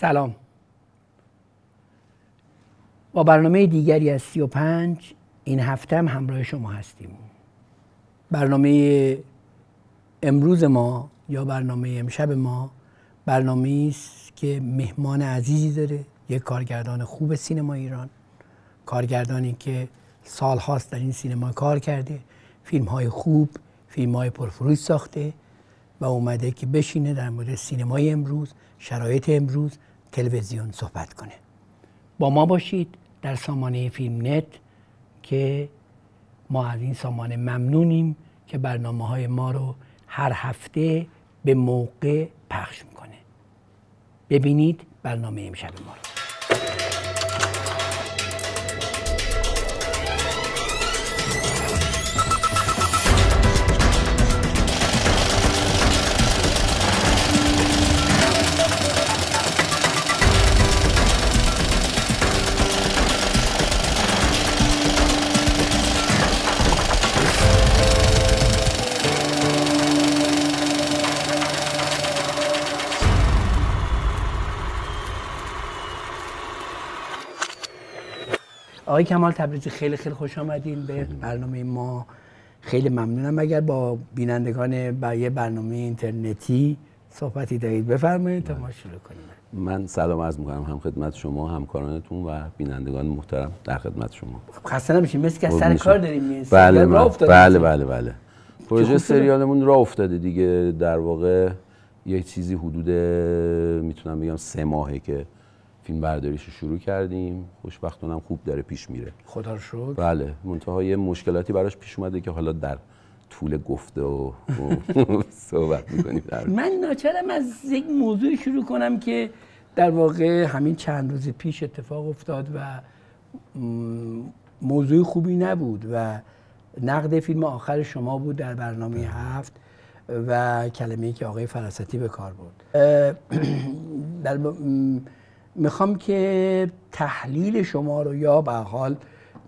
سلام با برنامه دیگری از 35 این هفته هم همراه شما هستیم برنامه امروز ما یا برنامه امشب ما برنامه است که مهمان عزیزی داره یک کارگردان خوب سینما ایران کارگردانی که هاست در این سینما کار کرده فیلم های خوب فیلم های پرفروش ساخته و اومده که بشینه در مورد سینمای امروز شرایط امروز تلویزیون صحبت کنه با ما باشید در سامانه فیلم نت که ما از این سامانه ممنونیم که برنامه های ما رو هر هفته به موقع پخش میکنه ببینید برنامه امشب ما رو آقای کمال تبریزی خیلی خیلی خوش آمدین به برنامه ما خیلی ممنونم اگر با بینندگان یه برنامه اینترنتی صحبتی دارید بفرمایید تا ما شروع کنیم من سلام از میکنم هم خدمت شما همکارانتون و بینندگان محترم در خدمت شما خب، خسته نمیشیم مثل که سر کار داریم بله بله, بله بله پروژه سریالمون را افتاده دیگه در واقع یک چیزی حدود میتونم بگم سه ماهه که فیلم برداریش رو شروع کردیم خوشبختانه خوب داره پیش میره خدا رو شکر بله منتها یه مشکلاتی براش پیش اومده که حالا در طول گفته و صحبت میکنیم من ناچرم از یک موضوع شروع کنم که در واقع همین چند روز پیش اتفاق افتاد و موضوع خوبی نبود و نقد فیلم آخر شما بود در برنامه بله. هفت و کلمه که آقای فراستی به کار بود در میخوام که تحلیل شما رو یا به حال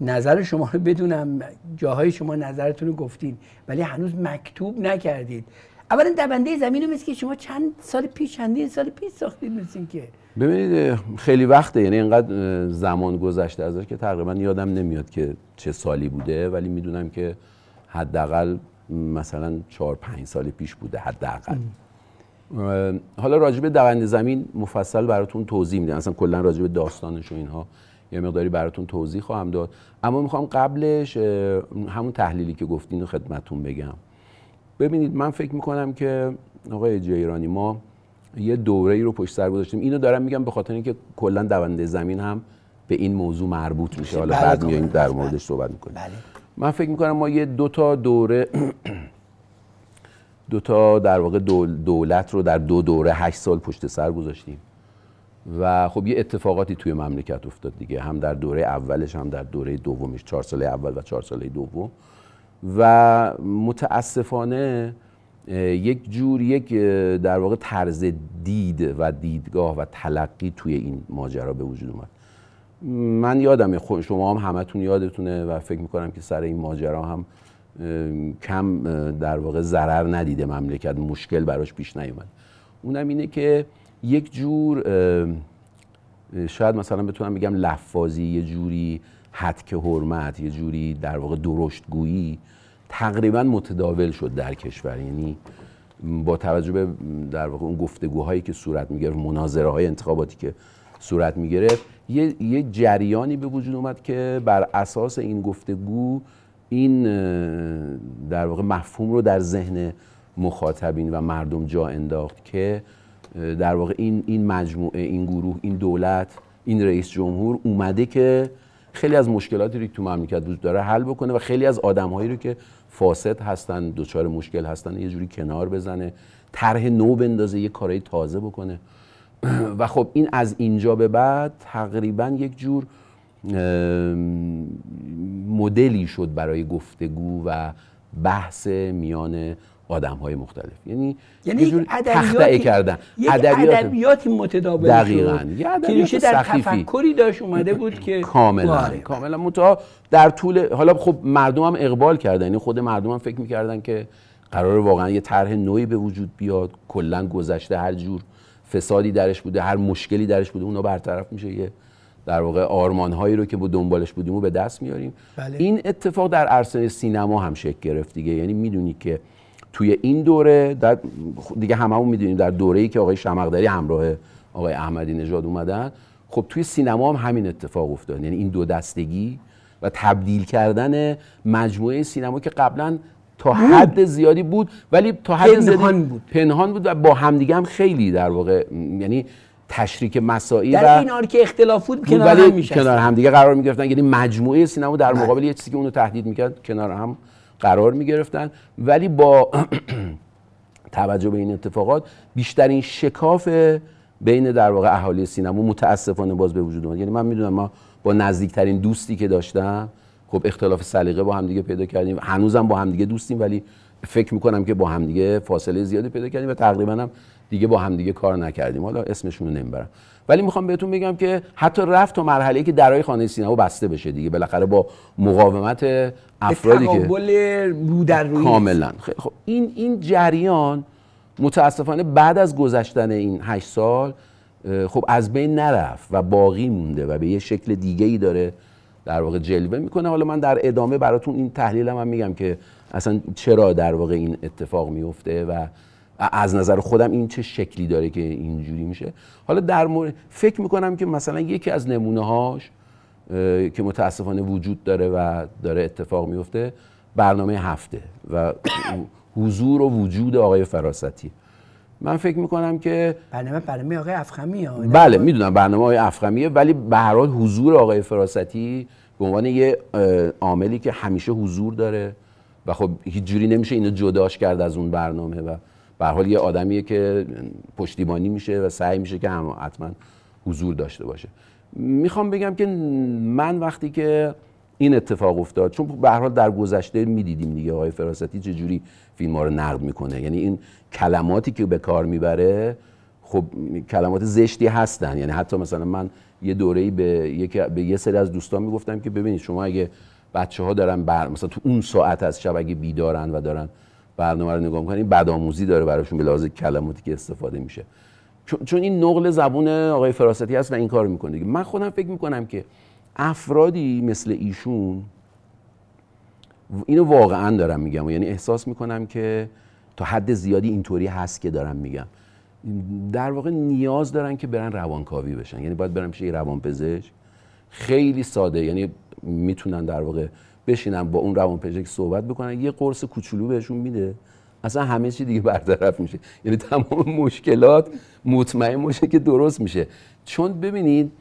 نظر شما رو بدونم جاهای شما نظرتون رو گفتین ولی هنوز مکتوب نکردید اولا دبنده زمین رو که شما چند سال پیش چندین سال پیش ساختید مثل که ببینید خیلی وقته یعنی اینقدر زمان گذشته ازش که تقریبا یادم نمیاد که چه سالی بوده ولی میدونم که حداقل مثلا چهار پنج سال پیش بوده حداقل حالا به دونده زمین مفصل براتون توضیح میدم اصلا کلا به داستانش و اینها یه مقداری براتون توضیح خواهم داد اما میخوام قبلش همون تحلیلی که گفتین رو خدمتون بگم ببینید من فکر میکنم که آقای جیرانی ما یه دوره ای رو پشت سر گذاشتیم اینو دارم میگم به خاطر اینکه کلا دونده زمین هم به این موضوع مربوط میشه بله، حالا بعد میایم در موردش صحبت میکنیم بله. من فکر میکنم ما یه دو تا دوره دو تا در واقع دولت رو در دو دوره هشت سال پشت سر گذاشتیم و خب یه اتفاقاتی توی مملکت افتاد دیگه هم در دوره اولش هم در دوره دومش چهار ساله اول و چهار ساله دوم و متاسفانه یک جور یک در واقع طرز دید و دیدگاه و تلقی توی این ماجرا به وجود اومد من یادم شما هم همتون یادتونه و فکر میکنم که سر این ماجرا هم کم در واقع ضرر ندیده مملکت مشکل براش پیش نیومد اونم اینه که یک جور شاید مثلا بتونم بگم لفاظی یه جوری حدک حرمت یه جوری در واقع درشتگویی تقریبا متداول شد در کشور یعنی با توجه به در واقع اون گفتگوهایی که صورت میگرفت مناظره های انتخاباتی که صورت میگرفت یه،, یه جریانی به وجود اومد که بر اساس این گفتگو این در واقع مفهوم رو در ذهن مخاطبین و مردم جا انداخت که در واقع این این مجموعه این گروه این دولت این رئیس جمهور اومده که خیلی از مشکلاتی رو که تو مملکت وجود داره حل بکنه و خیلی از آدمهایی رو که فاسد هستن دچار مشکل هستن یه جوری کنار بزنه طرح نو بندازه یه کارهای تازه بکنه و خب این از اینجا به بعد تقریبا یک جور مدلی شد برای گفتگو و بحث میان آدم های مختلف یعنی یعنی ادبیاتی کردن ادبیاتی متداول دقیقاً یه در تفکری داشت اومده بود که کاملا آره. کاملا متأ در طول حالا خب مردم هم اقبال کردن یعنی خود مردم هم فکر میکردن که قرار واقعا یه طرح نوعی به وجود بیاد کلا گذشته هر جور فسادی درش بوده هر مشکلی درش بوده اونا برطرف میشه یه در واقع آرمانهایی رو که با دنبالش بودیم و به دست میاریم بله. این اتفاق در عرصه سینما هم شکل گرفت دیگه یعنی میدونی که توی این دوره در دیگه هممون میدونیم در دوره ای که آقای شمقدری همراه آقای احمدی نژاد اومدن خب توی سینما هم همین اتفاق افتاد یعنی این دو دستگی و تبدیل کردن مجموعه سینما که قبلا تا حد زیادی بود ولی تا حد پنهان بود پنهان بود و با همدیگه هم خیلی در واقع یعنی تشریک در این که اختلاف بود کنار هم کنار هم دیگه قرار میگرفتن یعنی مجموعه سینما در بله. مقابل یه چیزی که اونو تهدید میکرد کنار هم قرار میگرفتن ولی با توجه به این اتفاقات بیشترین شکاف بین در واقع اهالی سینما متاسفانه باز به وجود اومد یعنی من میدونم ما با نزدیکترین دوستی که داشتم خب اختلاف سلیقه با همدیگه پیدا کردیم هنوزم با همدیگه دوستیم ولی فکر میکنم که با همدیگه فاصله زیادی پیدا کردیم و تقریبا هم دیگه با همدیگه کار نکردیم حالا اسمشون رو نمیبرم ولی میخوام بهتون بگم که حتی رفت تا مرحله که درای خانه سینما بسته بشه دیگه بالاخره با مقاومت افرادی که رو در روی کاملا خب این این جریان متاسفانه بعد از گذشتن این هشت سال خب از بین نرفت و باقی مونده و به یه شکل دیگه ای داره در واقع جلوه میکنه حالا من در ادامه براتون این هم, هم میگم که اصلا چرا در واقع این اتفاق میفته و از نظر خودم این چه شکلی داره که اینجوری میشه حالا در مورد فکر میکنم که مثلا یکی از نمونه هاش که متاسفانه وجود داره و داره اتفاق میفته برنامه هفته و حضور و وجود آقای فراستی من فکر میکنم که برنامه برنامه آقای افخمی بله میدونم برنامه آقای افخمیه ولی به هر حال حضور آقای فراستی به عنوان یه عاملی که همیشه حضور داره و خب هیچ جوری نمیشه اینو جداش کرد از اون برنامه و به حال یه آدمیه که پشتیبانی میشه و سعی میشه که هم حتما حضور داشته باشه میخوام بگم که من وقتی که این اتفاق افتاد چون به حال در گذشته میدیدیم دیگه آقای فراستی چه جوری فیلم ها رو نقد میکنه یعنی این کلماتی که به کار میبره خب کلمات زشتی هستن یعنی حتی مثلا من یه دوره‌ای به یک به یه سری از دوستان میگفتم که ببینید شما اگه بچه ها دارن بر مثلا تو اون ساعت از شب اگه بیدارن و دارن برنامه رو نگاه میکنن بدآموزی داره براشون به لحاظ کلماتی که استفاده میشه چون این نقل زبون آقای فراستی هست و این کار میکنه دیگه من خودم فکر میکنم که افرادی مثل ایشون اینو واقعا دارم میگم و یعنی احساس میکنم که تا حد زیادی اینطوری هست که دارم میگم در واقع نیاز دارن که برن روانکاوی بشن یعنی باید برن پیش یه روانپزشک خیلی ساده یعنی میتونن در واقع بشینن با اون که صحبت بکنن یه قرص کوچولو بهشون میده اصلا همه چی دیگه برطرف میشه یعنی تمام مشکلات مطمئن میشه که درست میشه چون ببینید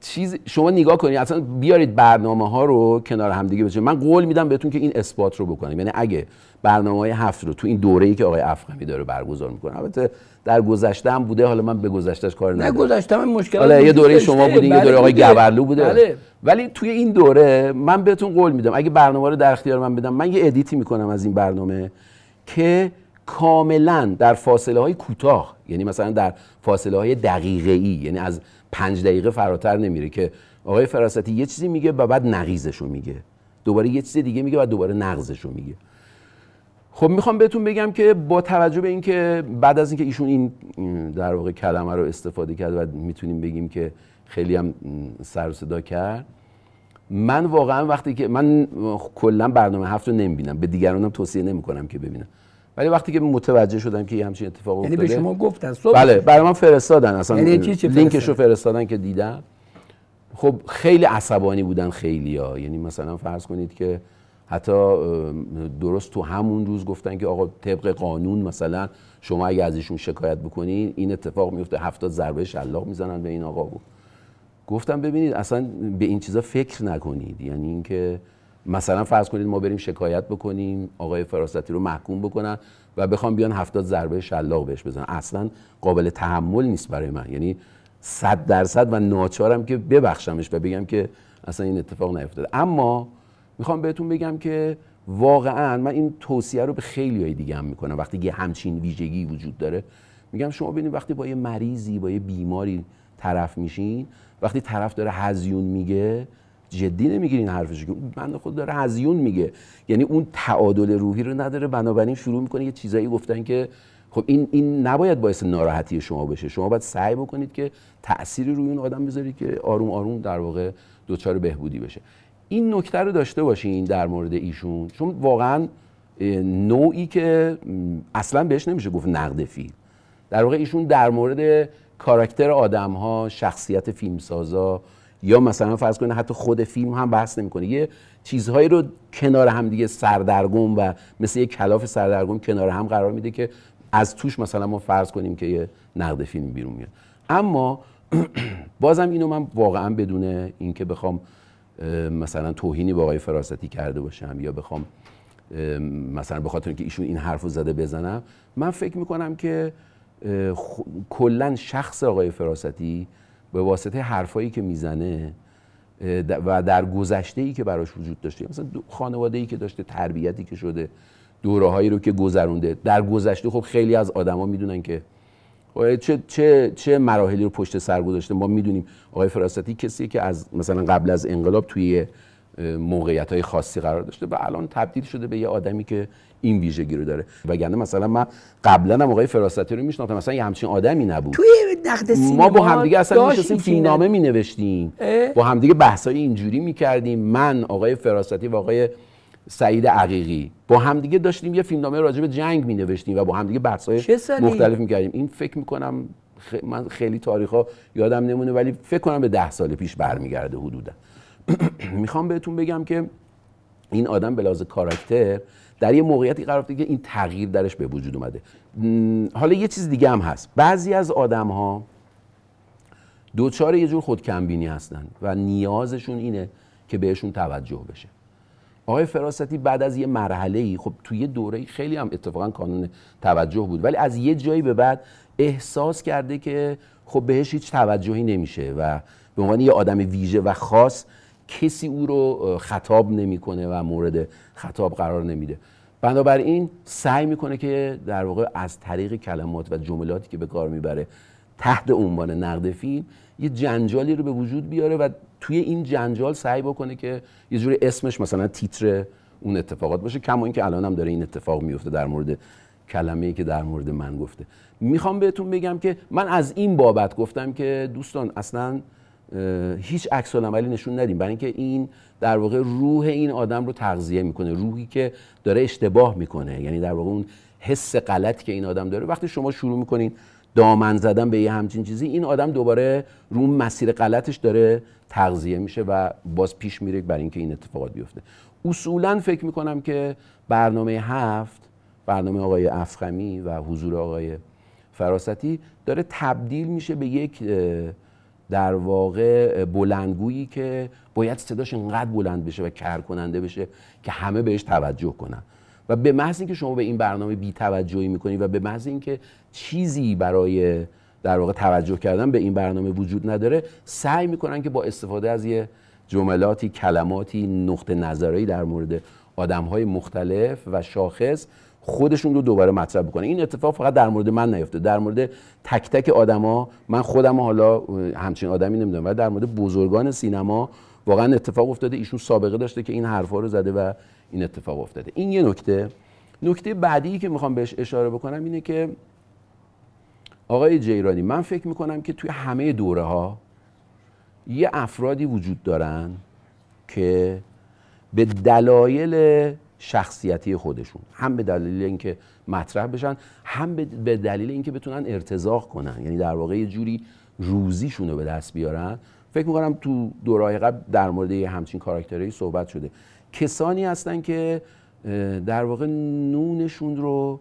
چیز شما نگاه کنید اصلا بیارید برنامه ها رو کنار هم دیگه من قول میدم بهتون که این اثبات رو بکنیم یعنی اگه برنامه های هفت رو تو این دوره ای که آقای افخمی داره برگزار میکنه البته در گذشته هم بوده حالا من به گذشتهش کار ندارم نه گذشته من مشکل حالا یه دوره شما بودین بله، یه دوره آقای گبرلو بوده بله. ولی توی این دوره من بهتون قول میدم اگه برنامه رو در اختیار من بدم من یه ادیتی میکنم از این برنامه که کاملا در فاصله های کوتاه یعنی مثلا در فاصله های دقیقه ای یعنی از پنج دقیقه فراتر نمیره که آقای فراستی یه چیزی میگه و بعد نقیزش رو میگه دوباره یه چیز دیگه میگه و دوباره نقضش رو میگه خب میخوام بهتون بگم که با توجه به اینکه بعد از اینکه ایشون این در واقع کلمه رو استفاده کرد و میتونیم بگیم که خیلی هم سر صدا کرد من واقعا وقتی که من کلا برنامه هفت رو نمیبینم به دیگرانم توصیه نمیکنم که ببینم ولی وقتی که متوجه شدم که همچین اتفاق یعنی افتاده یعنی به شما گفتن بله برای من فرستادن اصلا یعنی لینکش رو فرستادن که دیدم خب خیلی عصبانی بودن خیلی ها یعنی مثلا فرض کنید که حتی درست تو همون روز گفتن که آقا طبق قانون مثلا شما اگه از شکایت بکنین این اتفاق میفته هفتاد ضربه شلاق میزنن به این آقا بود گفتم ببینید اصلا به این چیزا فکر نکنید یعنی اینکه مثلا فرض کنید ما بریم شکایت بکنیم آقای فراستی رو محکوم بکنن و بخوام بیان هفتاد ضربه شلاق بهش بزنن اصلا قابل تحمل نیست برای من یعنی صد درصد و ناچارم که ببخشمش و بگم که اصلا این اتفاق نیفتاده اما میخوام بهتون بگم که واقعا من این توصیه رو به خیلی های دیگه هم میکنم وقتی یه همچین ویژگی وجود داره میگم شما ببینید وقتی با یه مریضی با یه بیماری طرف میشین وقتی طرف داره هزیون میگه جدی نمیگیرین حرفش که من خود داره هزیون میگه یعنی اون تعادل روحی رو نداره بنابراین شروع میکنه یه چیزایی گفتن که خب این این نباید باعث ناراحتی شما بشه شما باید سعی بکنید که تأثیری روی اون آدم بذارید که آروم آروم در واقع دچار بهبودی بشه این نکته رو داشته باشین در مورد ایشون چون واقعا نوعی که اصلا بهش نمیشه گفت نقد فیلم در واقع ایشون در مورد کاراکتر آدم ها شخصیت سازا یا مثلا فرض کنه حتی خود فیلم هم بحث نمیکنه یه چیزهایی رو کنار هم دیگه سردرگم و مثل یه کلاف سردرگم کنار هم قرار میده که از توش مثلا ما فرض کنیم که یه نقد فیلم بیرون میاد اما بازم اینو من واقعا بدون اینکه بخوام مثلا توهینی به آقای فراستی کرده باشم یا بخوام مثلا به خاطر اینکه ایشون این حرفو زده بزنم من فکر میکنم که کلا شخص آقای فراستی به واسطه حرفایی که میزنه و در گذشته ای که براش وجود داشته مثلا خانواده ای که داشته تربیتی که شده دوره هایی رو که گذرونده در گذشته خب خیلی از آدما میدونن که خب، چه چه چه مراحلی رو پشت سر گذاشته ما میدونیم آقای فراستی کسی که از مثلا قبل از انقلاب توی موقعیت های خاصی قرار داشته و الان تبدیل شده به یه آدمی که این ویژگی رو داره وگرنه مثلا من قبلا هم آقای فراستی رو میشناختم مثلا یه همچین آدمی نبود توی نقد ما با همدیگه اصلا میشستیم فیلمنامه مینوشتیم با همدیگه بحثای اینجوری میکردیم من آقای فراستی و سعید عقیقی با همدیگه داشتیم یه فیلمنامه راجع به جنگ می نوشتیم و با همدیگه بحث‌های مختلف می کردیم این فکر می کنم من خیلی ها یادم نمونه ولی فکر کنم به ده سال پیش برمیگرده حدودا میخوام بهتون بگم که این آدم به کاراکتر در یه موقعیتی قرار که این تغییر درش به وجود اومده حالا یه چیز دیگه هم هست بعضی از آدم ها دوچار یه جور خودکمبینی هستن و نیازشون اینه که بهشون توجه بشه آقای فراستی بعد از یه مرحله ای خب توی یه دوره خیلی هم اتفاقا کانون توجه بود ولی از یه جایی به بعد احساس کرده که خب بهش هیچ توجهی نمیشه و به عنوان یه آدم ویژه و خاص کسی او رو خطاب نمیکنه و مورد خطاب قرار نمیده بنابراین سعی میکنه که در واقع از طریق کلمات و جملاتی که به کار میبره تحت عنوان نقد فیلم یه جنجالی رو به وجود بیاره و توی این جنجال سعی بکنه که یه جوری اسمش مثلا تیتر اون اتفاقات باشه کما اینکه الان هم داره این اتفاق میفته در مورد کلمه ای که در مورد من گفته میخوام بهتون بگم که من از این بابت گفتم که دوستان اصلا هیچ عکس عملی نشون ندیم برای اینکه این در واقع روح این آدم رو تغذیه میکنه روحی که داره اشتباه میکنه یعنی در واقع اون حس غلط که این آدم داره وقتی شما شروع میکنین دامن زدن به یه همچین چیزی این آدم دوباره رو مسیر غلطش داره تغذیه میشه و باز پیش میره برای اینکه این اتفاقات بیفته اصولا فکر میکنم که برنامه هفت برنامه آقای افخمی و حضور آقای فراستی داره تبدیل میشه به یک در واقع بلندگویی که باید صداش انقدر بلند بشه و کر کننده بشه که همه بهش توجه کنن و به محض اینکه شما به این برنامه بی توجهی میکنی و به محض اینکه چیزی برای در واقع توجه کردن به این برنامه وجود نداره سعی میکنن که با استفاده از یه جملاتی کلماتی نقطه نظرهایی در مورد آدم های مختلف و شاخص خودشون رو دوباره مطرح بکنه این اتفاق فقط در مورد من نیفته در مورد تک تک آدما من خودم حالا همچین آدمی نمیدونم ولی در مورد بزرگان سینما واقعا اتفاق افتاده ایشون سابقه داشته که این حرفا رو زده و این اتفاق افتاده این یه نکته نکته بعدی که میخوام بهش اشاره بکنم اینه که آقای جیرانی من فکر میکنم که توی همه دوره ها یه افرادی وجود دارن که به دلایل شخصیتی خودشون هم به دلیل اینکه مطرح بشن هم به دلیل اینکه بتونن ارتزاق کنن یعنی در واقع یه جوری روزیشون رو به دست بیارن فکر میکنم تو دورهای قبل در مورد همچین کاراکترهایی صحبت شده کسانی هستن که در واقع نونشون رو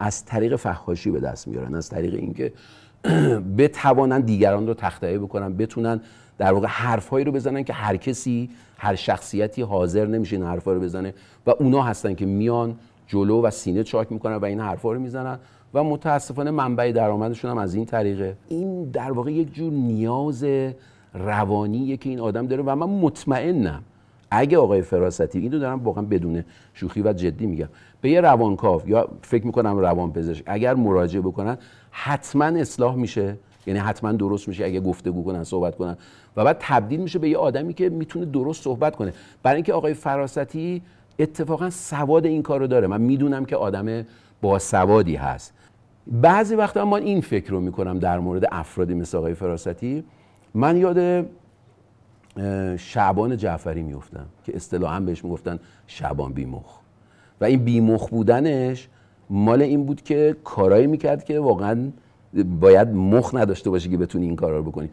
از طریق فحاشی به دست میارن از طریق اینکه بتوانن دیگران رو تخته بکنن بتونن در واقع حرفهایی رو بزنن که هر کسی هر شخصیتی حاضر نمیشه این حرفا رو بزنه و اونا هستن که میان جلو و سینه چاک میکنن و این حرفا رو میزنن و متاسفانه منبع درآمدشون هم از این طریقه این در واقع یک جور نیاز روانیه که این آدم داره و من مطمئنم اگه آقای فراستی اینو دارم واقعا بدون شوخی و جدی میگم به یه روانکاو یا فکر میکنم پزشک اگر مراجعه بکنن حتما اصلاح میشه یعنی حتما درست میشه اگه گفتگو کنن صحبت کنن و بعد تبدیل میشه به یه آدمی که میتونه درست صحبت کنه برای اینکه آقای فراستی اتفاقا سواد این کارو داره من میدونم که آدم با سوادی هست بعضی وقتا من این فکر رو میکنم در مورد افرادی مثل آقای فراستی من یاد شعبان جعفری میفتم که اصطلاحا بهش میگفتن شعبان بیمخ و این بیمخ بودنش مال این بود که کارایی میکرد که واقعا باید مخ نداشته باشه که بتونی این کارا رو بکنی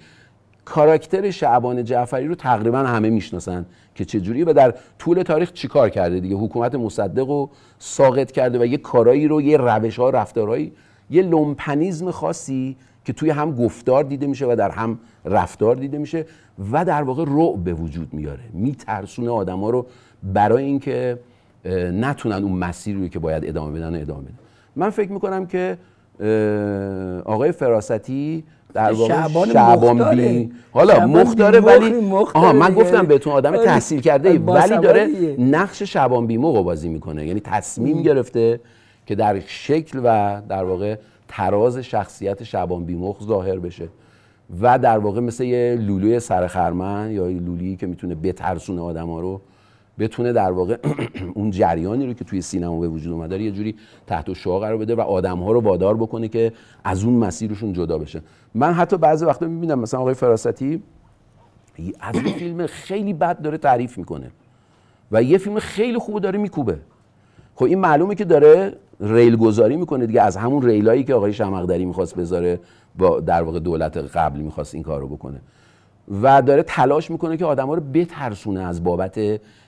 کاراکتر شعبان جعفری رو تقریبا همه میشناسن که چه جوری و در طول تاریخ چیکار کرده دیگه حکومت مصدق رو ساقط کرده و یه کارایی رو یه روش ها رفتارهایی یه لومپنیزم خاصی که توی هم گفتار دیده میشه و در هم رفتار دیده میشه و در واقع رعب به وجود میاره میترسونه آدما رو برای اینکه نتونن اون مسیری رو که باید ادامه بدن ادامه بدن من فکر میکنم که آقای فراستی در واقع شعبان, شعبان حالا مختاره ولی آها من گفتم بهتون آدم آره. تحصیل کرده آره، ولی داره نقش شعبان رو بازی میکنه یعنی تصمیم گرفته که در شکل و در واقع تراز شخصیت شعبان بیمخ ظاهر بشه و در واقع مثل یه لولوی سرخرمن یا لولی که میتونه بترسونه ها رو بتونه در واقع اون جریانی رو که توی سینما به وجود اومده یه جوری تحت شعا قرار بده و آدم ها رو وادار بکنه که از اون مسیرشون جدا بشه من حتی بعضی وقتا میبینم مثلا آقای فراستی از این فیلم خیلی بد داره تعریف میکنه و یه فیلم خیلی خوب داره میکوبه خب این معلومه که داره ریل گذاری میکنه دیگه از همون ریلایی که آقای شمقدری میخواست بذاره با در واقع دولت قبل میخواست این کار رو بکنه و داره تلاش میکنه که ها رو بترسونه از بابت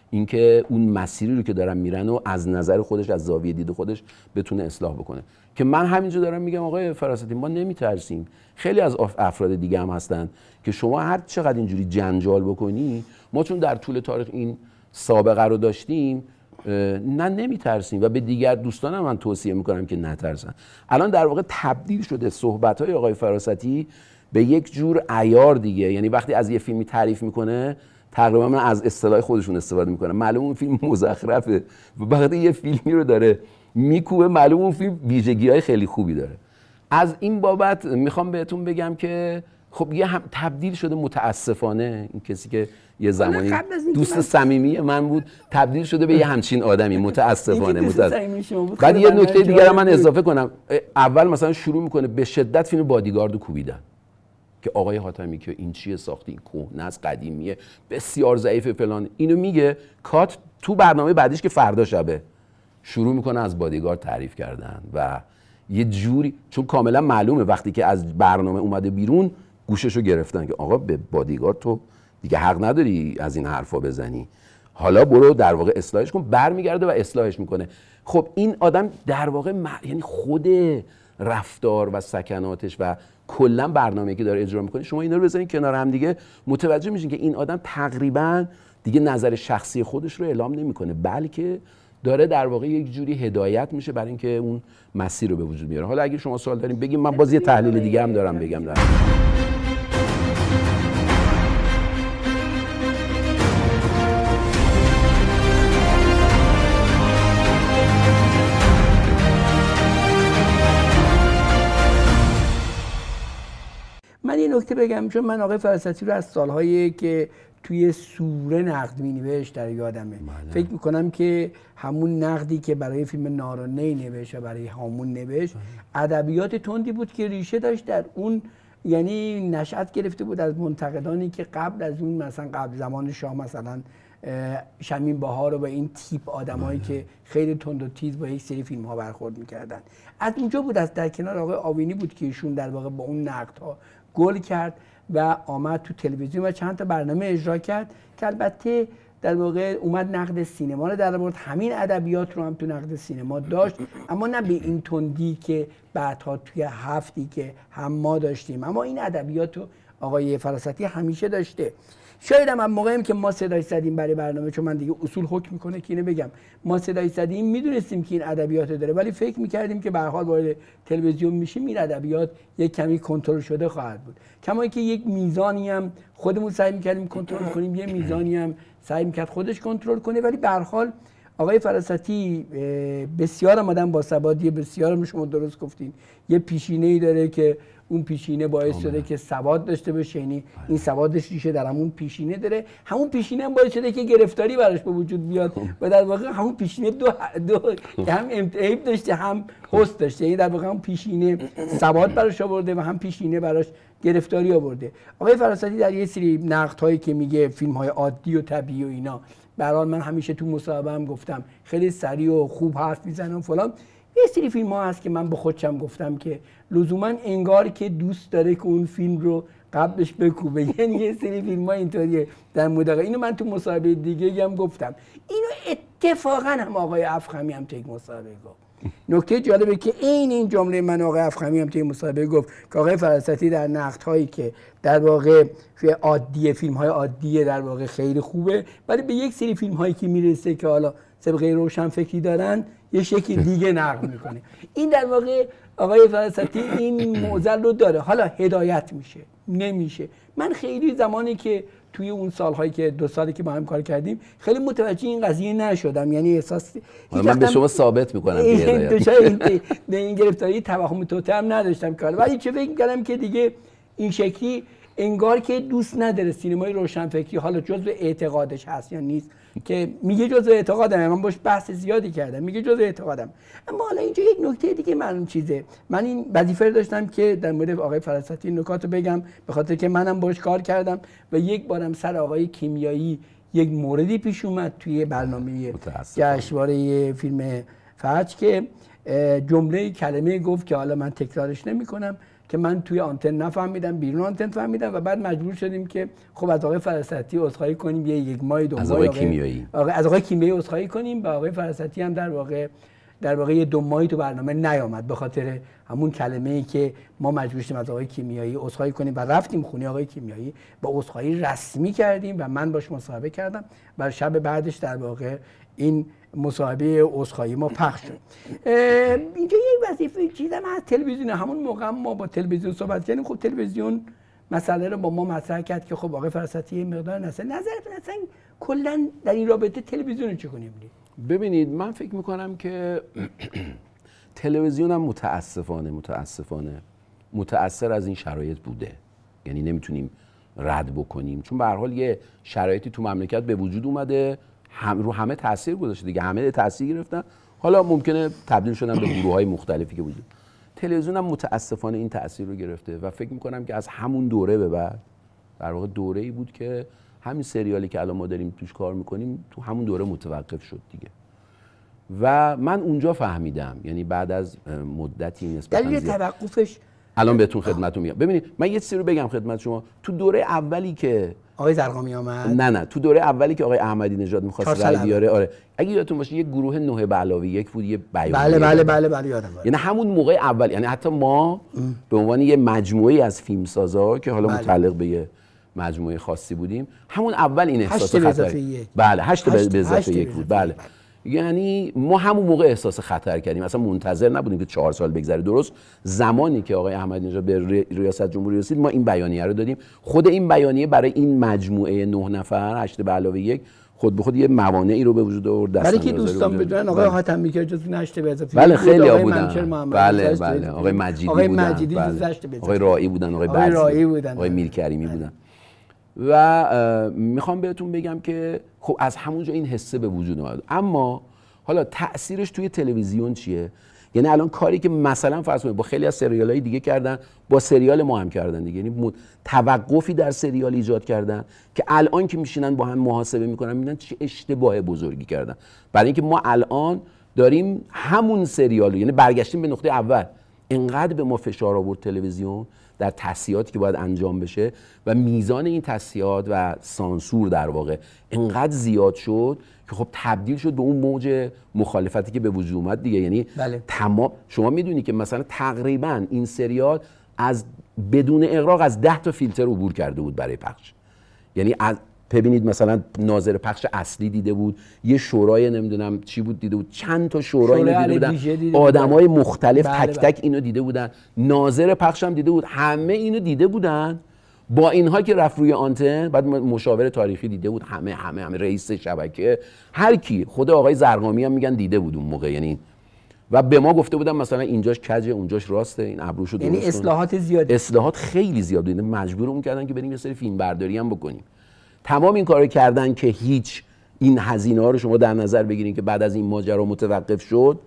اینکه اون مسیری رو که دارن میرن و از نظر خودش از زاویه دید خودش بتونه اصلاح بکنه که من همینجا دارم میگم آقای فراستی ما نمیترسیم خیلی از افراد دیگه هم هستن که شما هر چقدر اینجوری جنجال بکنی ما چون در طول تاریخ این سابقه رو داشتیم نه نمیترسیم و به دیگر دوستانم من توصیه میکنم که نترسن الان در واقع تبدیل شده صحبت های آقای فراستی به یک جور ایار دیگه یعنی وقتی از یه فیلمی تعریف میکنه تقریبا من از اصطلاح خودشون استفاده میکنه معلوم اون فیلم مزخرفه و وقتی یه فیلمی رو داره میکوبه معلوم اون فیلم ویژگی های خیلی خوبی داره از این بابت میخوام بهتون بگم که خب یه هم تبدیل شده متاسفانه این کسی که یه زمانی دوست صمیمی من بود تبدیل شده به یه همچین آدمی متاسفانه متاسفانه بعد یه نکته دیگر من اضافه کنم اول مثلا شروع میکنه به شدت فیلم بادیگاردو کوبیدن که آقای حاتمی که این چیه ساختی این کهنه از قدیمیه بسیار ضعیف فلان اینو میگه کات تو برنامه بعدیش که فردا شبه شروع میکنه از بادیگارد تعریف کردن و یه جوری چون کاملا معلومه وقتی که از برنامه اومده بیرون رو گرفتن که آقا به بادیگار تو دیگه حق نداری از این حرفا بزنی حالا برو در واقع اصلاحش کن برمیگرده و اصلاحش میکنه خب این آدم در واقع یعنی خود رفتار و سکناتش و کلا برنامه که داره اجرا میکنه شما اینا رو بزنید کنار هم دیگه متوجه میشین که این آدم تقریبا دیگه نظر شخصی خودش رو اعلام نمیکنه بلکه داره در واقع یک جوری هدایت میشه برای اینکه اون مسیر رو به وجود میاره حالا اگه شما سوال داریم بگیم من باز یه تحلیل دیگه هم دارم بگم دارم. من یه نکته بگم چون من آقای فرستی رو از سالهایی که توی سوره نقد می نوشت در یادمه بله. فکر می کنم که همون نقدی که برای فیلم نارانه نوشت و برای هامون نوشت بله. ادبیات تندی بود که ریشه داشت در اون یعنی نشأت گرفته بود از منتقدانی که قبل از اون مثلا قبل زمان شاه مثلا شمین بهار و این تیپ آدمایی بله. که خیلی تند و تیز با یک سری فیلم ها برخورد میکردن از اونجا بود از در کنار آقای آوینی بود که ایشون در واقع با اون نقد ها گل کرد و آمد تو تلویزیون و چند تا برنامه اجرا کرد که البته در واقع اومد نقد سینما رو در مورد همین ادبیات رو هم تو نقد سینما داشت اما نه به این تندی که بعدها توی هفتی که هم ما داشتیم اما این ادبیات رو آقای فراستی همیشه داشته شاید هم موقعیم که ما صدای زدیم برای برنامه چون من دیگه اصول حکم میکنه که اینو بگم ما صدای زدیم میدونستیم که این ادبیات داره ولی فکر میکردیم که به حال وارد تلویزیون میشیم این ادبیات یک کمی کنترل شده خواهد بود کما که یک میزانی هم خودمون سعی میکردیم کنترل کنیم یه میزانی هم سعی میکرد خودش کنترل کنه ولی به آقای فراستی بسیار آدم با سوادی بسیار شما درست گفتین یه پیشینه داره که اون پیشینه باعث شده که سواد داشته باشه یعنی این بله. سوادش ریشه در همون پیشینه داره همون پیشینه هم باعث شده که گرفتاری براش به وجود بیاد خب. و در واقع همون پیشینه دو, خب. هم امتعیب داشته هم حس خب. داشته یعنی در واقع هم پیشینه سواد براش آورده و هم پیشینه براش گرفتاری آورده آقای فراستی در یه سری نقد هایی که میگه فیلم های عادی و طبیعی و اینا برحال من همیشه تو مصاحبه هم گفتم خیلی سریع و خوب حرف میزنم فلان یه سری فیلم ها هست که من به خودشم گفتم که لزوما انگار که دوست داره که اون فیلم رو قبلش بکوبه یعنی یه سری فیلم ها اینطوریه در مدقه اینو من تو مصاحبه دیگه هم گفتم اینو اتفاقا هم آقای افخمی هم تک مصاحبه گفت نکته جالبه که این این جمله من آقای افخمی هم توی مصاحبه گفت که آقای در نقد هایی که در واقع عادی فیلم های عادی در واقع خیلی خوبه ولی به یک سری فیلم هایی که میرسه که حالا سبقه روشن فکری دارن یه شکل دیگه نقل میکنه این در واقع آقای فلسطی این معضل رو داره حالا هدایت میشه نمیشه من خیلی زمانی که توی اون سالهایی که دو سالی که با هم کار کردیم خیلی متوجه این قضیه نشدم یعنی احساس من به شما ثابت میکنم این این گرفتاری توهم توتم هم نداشتم کار ولی چه فکر کردم که دیگه این شکلی انگار که دوست نداره سینمای روشنفکری حالا جزء اعتقادش هست یا نیست که میگه جزء اعتقادم من باش بحث زیادی کردم میگه جزء اعتقادم اما حالا اینجا یک نکته دیگه معلوم چیزه من این وظیفه رو داشتم که در مورد آقای فراستی نکات رو بگم به خاطر که منم باش کار کردم و یک بارم سر آقای کیمیایی یک موردی پیش اومد توی برنامه جشنواره فیلم فج که جمله کلمه گفت که حالا من تکرارش نمی که من توی آنتن نفهمیدم بیرون آنتن فهمیدم و بعد مجبور شدیم که خب از آقای فرستی عذرخواهی کنیم یه یک ماه دو از آقای کیمیایی از آقای کیمیایی عذرخواهی کنیم و آقای فرستی هم در واقع در واقع یه دو ماهی تو برنامه نیامد به خاطر همون کلمه ای که ما مجبور شدیم از آقای کیمیایی عذرخواهی کنیم و رفتیم خونی آقای کیمیایی با عذرخواهی رسمی کردیم و من باش مصاحبه کردم و شب بعدش در واقع این مصاحبه عذرخواهی ما پخش شد اینجا یه وظیفه چیزم از تلویزیون همون موقع ما با تلویزیون صحبت کردیم خب تلویزیون مسئله رو با ما مطرح کرد که خب آقای یه مقدار نظر نظرتون اصلا کلا در این رابطه تلویزیون رو چیکار ببینید من فکر میکنم که تلویزیون هم متاسفانه متاسفانه متاثر از این شرایط بوده یعنی نمیتونیم رد بکنیم چون به حال یه شرایطی تو مملکت به وجود اومده هم رو همه تاثیر گذاشته دیگه همه تاثیر گرفتن حالا ممکنه تبدیل شدن به گروه های مختلفی که بودیم تلویزیون هم متاسفانه این تاثیر رو گرفته و فکر میکنم که از همون دوره به بعد در واقع دوره ای بود که همین سریالی که الان ما داریم توش کار میکنیم تو همون دوره متوقف شد دیگه و من اونجا فهمیدم یعنی بعد از مدتی نسبت دلیل توقفش الان بهتون خدمتتون میگم ببینید من یه چیزی رو بگم خدمت شما تو دوره اولی که آقای زرقامی آمد نه نه تو دوره اولی که آقای احمدی نژاد می‌خواست رای بیاره آره اگه یادتون باشه یه گروه نه بلاوی یک بود یه بیانیه بله،, بله بله بله بله یادم یعنی همون موقع اول یعنی حتی ما به عنوان یه مجموعه از سازا که حالا بله. متعلق به یه مجموعه خاصی بودیم همون اول این احساس خطر بله هشت, به اضافه یک بود بله یعنی ما همون موقع احساس خطر کردیم اصلا منتظر نبودیم که چهار سال بگذره درست زمانی که آقای احمد نژاد به ریاست جمهوری رسید ما این بیانیه رو دادیم خود این بیانیه برای این مجموعه نه نفر هشت به علاوه یک خود به خود یه موانعی رو به وجود آورد دست برای که دوستان بدونن آقای حاتمی که جزو نشته به اضافه بله, بله، خیلی ها بودن بله بله آقای مجیدی آقای بله. رایی بودن آقای آقای رایی بودن آقای میرکریمی بله. بودن و میخوام بهتون بگم که خب از همونجا این حسه به وجود اومد اما حالا تاثیرش توی تلویزیون چیه یعنی الان کاری که مثلا فرض با خیلی از سریال های دیگه کردن با سریال ما هم کردن دیگه یعنی توقفی در سریال ایجاد کردن که الان که میشینن با هم محاسبه میکنن میبینن چه اشتباه بزرگی کردن برای اینکه ما الان داریم همون سریال رو یعنی برگشتیم به نقطه اول انقدر به ما فشار آورد تلویزیون در تحصیحاتی که باید انجام بشه و میزان این تحصیحات و سانسور در واقع انقدر زیاد شد که خب تبدیل شد به اون موج مخالفتی که به وجود اومد دیگه یعنی بله. تمام شما میدونی که مثلا تقریبا این سریال از بدون اقراق از ده تا فیلتر عبور کرده بود برای پخش یعنی از ببینید مثلا ناظر پخش اصلی دیده بود یه شورای نمیدونم چی بود دیده بود چند تا شورای دیده بودن آدمای مختلف بله، تک بله. تک اینو دیده بودن ناظر پخش هم دیده بود همه اینو دیده بودن با اینها که رفت روی آنتن بعد مشاور تاریخی دیده بود همه همه همه رئیس شبکه هر کی خود آقای زرگامی هم میگن دیده بود اون موقع یعنی و به ما گفته بودن مثلا اینجاش کجه اونجاش راسته این ابروشو درست یعنی اصلاحات زیاد اصلاحات خیلی زیاد بود یعنی مجبورمون کردن که بریم یه سری فیلم هم بکنیم تمام این کار کردن که هیچ این هزینه ها رو شما در نظر بگیرین که بعد از این ماجرا متوقف شد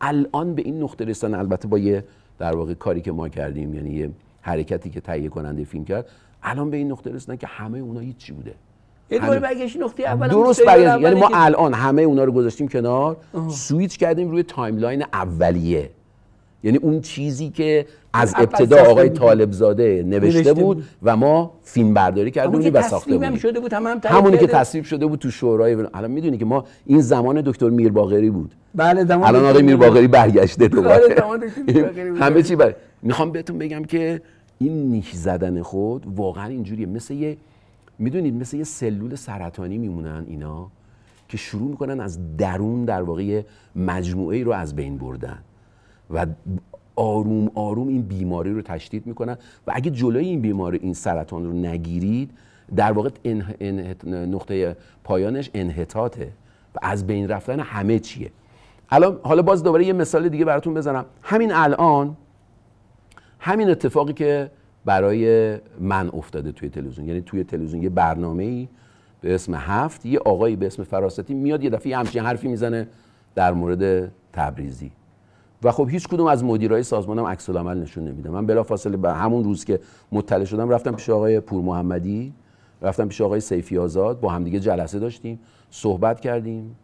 الان به این نقطه رسیدن البته با یه در واقع کاری که ما کردیم یعنی یه حرکتی که تهیه کننده فیلم کرد الان به این نقطه رسیدن که همه اونها هیچ چی بوده درست برگشت یعنی ما الان همه اونا رو گذاشتیم کنار سویچ کردیم روی تایملاین اولیه یعنی اون چیزی که از ابتدا آقای طالبزاده نوشته بود و ما فیلم برداری کردیم و ساخته بودیم بود همونی که تصویب شده بود تو شورای الان میدونی که ما این زمان دکتر میرباغری بود بله زمان الان آقای میرباغری برگشته بله، بله. دوباره همه چی بر بله. میخوام بهتون بگم که این نیش زدن خود واقعا اینجوریه مثل یه میدونید مثل یه سلول سرطانی میمونن اینا که شروع میکنن از درون در واقع مجموعه ای رو از بین بردن و آروم آروم این بیماری رو تشدید میکنن و اگه جلوی این بیماری این سرطان رو نگیرید در واقع انه، نقطه پایانش انحطاطه و از بین رفتن همه چیه الان حالا باز دوباره یه مثال دیگه براتون بزنم همین الان همین اتفاقی که برای من افتاده توی تلویزیون یعنی توی تلویزیون یه برنامه ای به اسم هفت یه آقایی به اسم فراستی میاد یه دفعه همچین حرفی میزنه در مورد تبریزی و خب هیچ کدوم از مدیرای سازمانم عکس العمل نشون نمیده من بلافاصله به همون روز که مطلع شدم رفتم پیش آقای پور محمدی رفتم پیش آقای سیفی آزاد با همدیگه جلسه داشتیم صحبت کردیم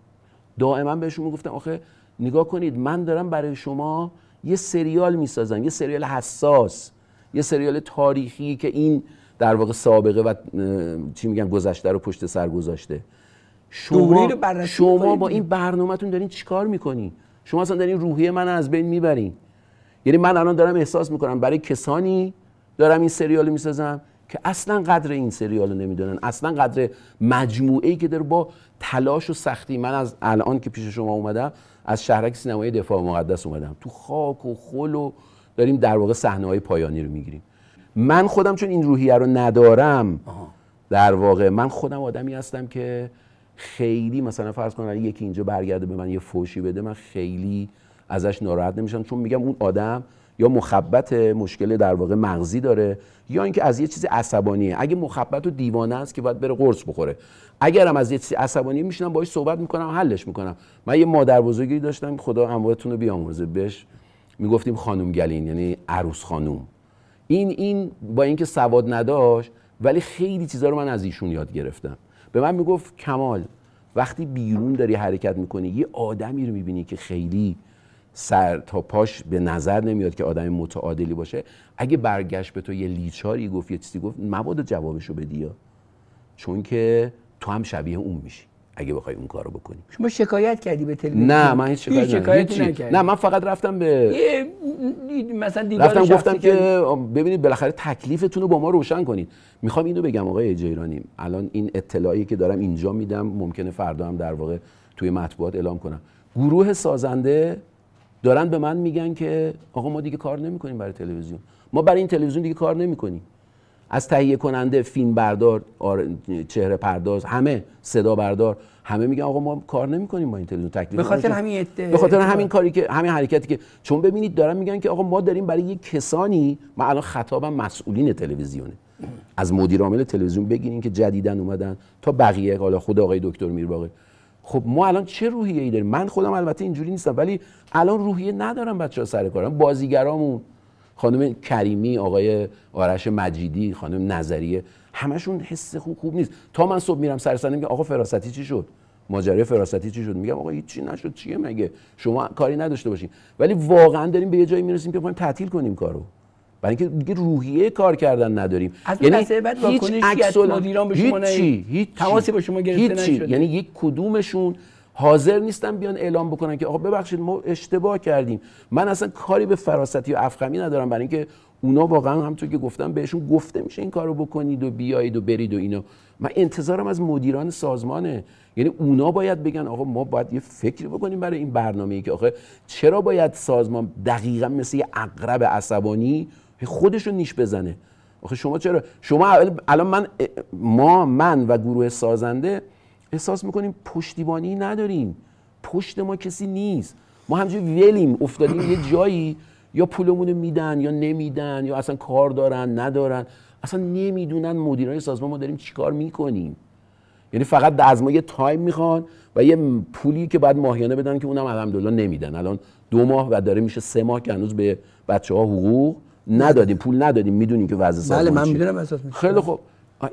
دائما بهشون میگفتم آخه نگاه کنید من دارم برای شما یه سریال میسازم یه سریال حساس یه سریال تاریخی که این در واقع سابقه و چی میگن گذشته رو پشت سر گذاشته شما شما با این برنامهتون دارین چیکار میکنین شما اصلا دارین روحیه من از بین میبرین یعنی من الان دارم احساس میکنم برای کسانی دارم این سریال میسازم که اصلا قدر این سریال رو نمیدونن اصلا قدر مجموعه ای که داره با تلاش و سختی من از الان که پیش شما اومدم از شهرک سینمای دفاع مقدس اومدم تو خاک و خل و داریم در واقع صحنه های پایانی رو میگیریم من خودم چون این روحیه رو ندارم در واقع من خودم آدمی هستم که خیلی مثلا فرض کن یکی اینجا برگرده به من یه فوشی بده من خیلی ازش ناراحت نمیشم چون میگم اون آدم یا مخبت مشکل در واقع مغزی داره یا اینکه از یه چیزی عصبانیه اگه مخبت و دیوانه است که باید بره قرص بخوره اگرم از یه چیزی عصبانی میشینم باهاش صحبت میکنم حلش میکنم من یه مادر بزرگی داشتم خدا امواتون رو بیامرزه بهش میگفتیم خانم گلین یعنی عروس خانم این این با اینکه سواد نداشت ولی خیلی چیزا رو من از ایشون یاد گرفتم به من میگفت کمال وقتی بیرون داری حرکت میکنی یه آدمی رو میبینی که خیلی سر تا پاش به نظر نمیاد که آدم متعادلی باشه اگه برگشت به تو یه لیچاری گفت یه چیزی گفت مبادا جوابشو بدی چون که تو هم شبیه اون میشی اگه بخوای اون کارو بکنی شما شکایت کردی به تلویزیون نه من شکایت, نه من فقط رفتم به مثلا دیدار رفتم گفتم که ببینید بالاخره تکلیفتون رو با ما روشن کنید میخوام اینو بگم آقای جیرانی الان این اطلاعی که دارم اینجا میدم ممکنه فردا هم در واقع توی مطبوعات اعلام کنم گروه سازنده دارن به من میگن که آقا ما دیگه کار نمیکنیم برای تلویزیون ما برای این تلویزیون دیگه کار نمیکنیم از تهیه کننده فیلم بردار آره، چهره پرداز همه صدا بردار همه میگن آقا ما کار نمیکنیم با این تلویزیون تکلیف به خاطر همین به خاطر همین کاری که همین حرکتی که چون ببینید دارن میگن که آقا ما داریم برای یک کسانی ما الان خطابم مسئولین تلویزیونه از مدیر عامل تلویزیون بگیرین که جدیدن اومدن تا بقیه حالا خود آقای دکتر میرباقر خب ما الان چه روحیه ای داریم من خودم البته اینجوری نیستم ولی الان روحیه ندارم بچه سر کارم بازیگرامون خانم کریمی آقای آرش مجیدی خانم نظریه همشون حس خوب خوب نیست تا من صبح میرم سر میگم آقا فراستی چی شد ماجرای فراستی چی شد میگم آقا چی نشد چیه مگه شما کاری نداشته باشین ولی واقعا داریم به یه جایی میرسیم که بخوایم تعطیل کنیم کارو برای اینکه دیگه روحیه کار کردن نداریم از یعنی بعد هیچ عکس به شما هیچ تماسی با شما گرفته یعنی یک کدومشون حاضر نیستن بیان اعلام بکنن که آقا ببخشید ما اشتباه کردیم من اصلا کاری به فراستی و افخمی ندارم برای اینکه اونا واقعا همونطور که گفتم بهشون گفته میشه این کارو بکنید و بیایید و برید و اینا من انتظارم از مدیران سازمانه یعنی اونا باید بگن آقا ما باید یه فکری بکنیم برای این برنامه ای که آخه چرا باید سازمان دقیقا مثل یه اقرب عصبانی خودش رو نیش بزنه آخه شما چرا شما الان من ما من و گروه سازنده احساس میکنیم پشتیبانی نداریم پشت ما کسی نیست ما همجوری ولیم افتادیم یه جایی یا پولمون میدن یا نمیدن یا اصلا کار دارن ندارن اصلا نمیدونن مدیران سازمان ما داریم چیکار میکنیم یعنی فقط از ما یه تایم میخوان و یه پولی که بعد ماهیانه بدن که اونم الحمدلله نمیدن الان دو ماه و داره میشه سه ماه که هنوز به بچه ها حقوق ندادیم پول ندادیم میدونین که وضع بله، سازمان خیلی خوب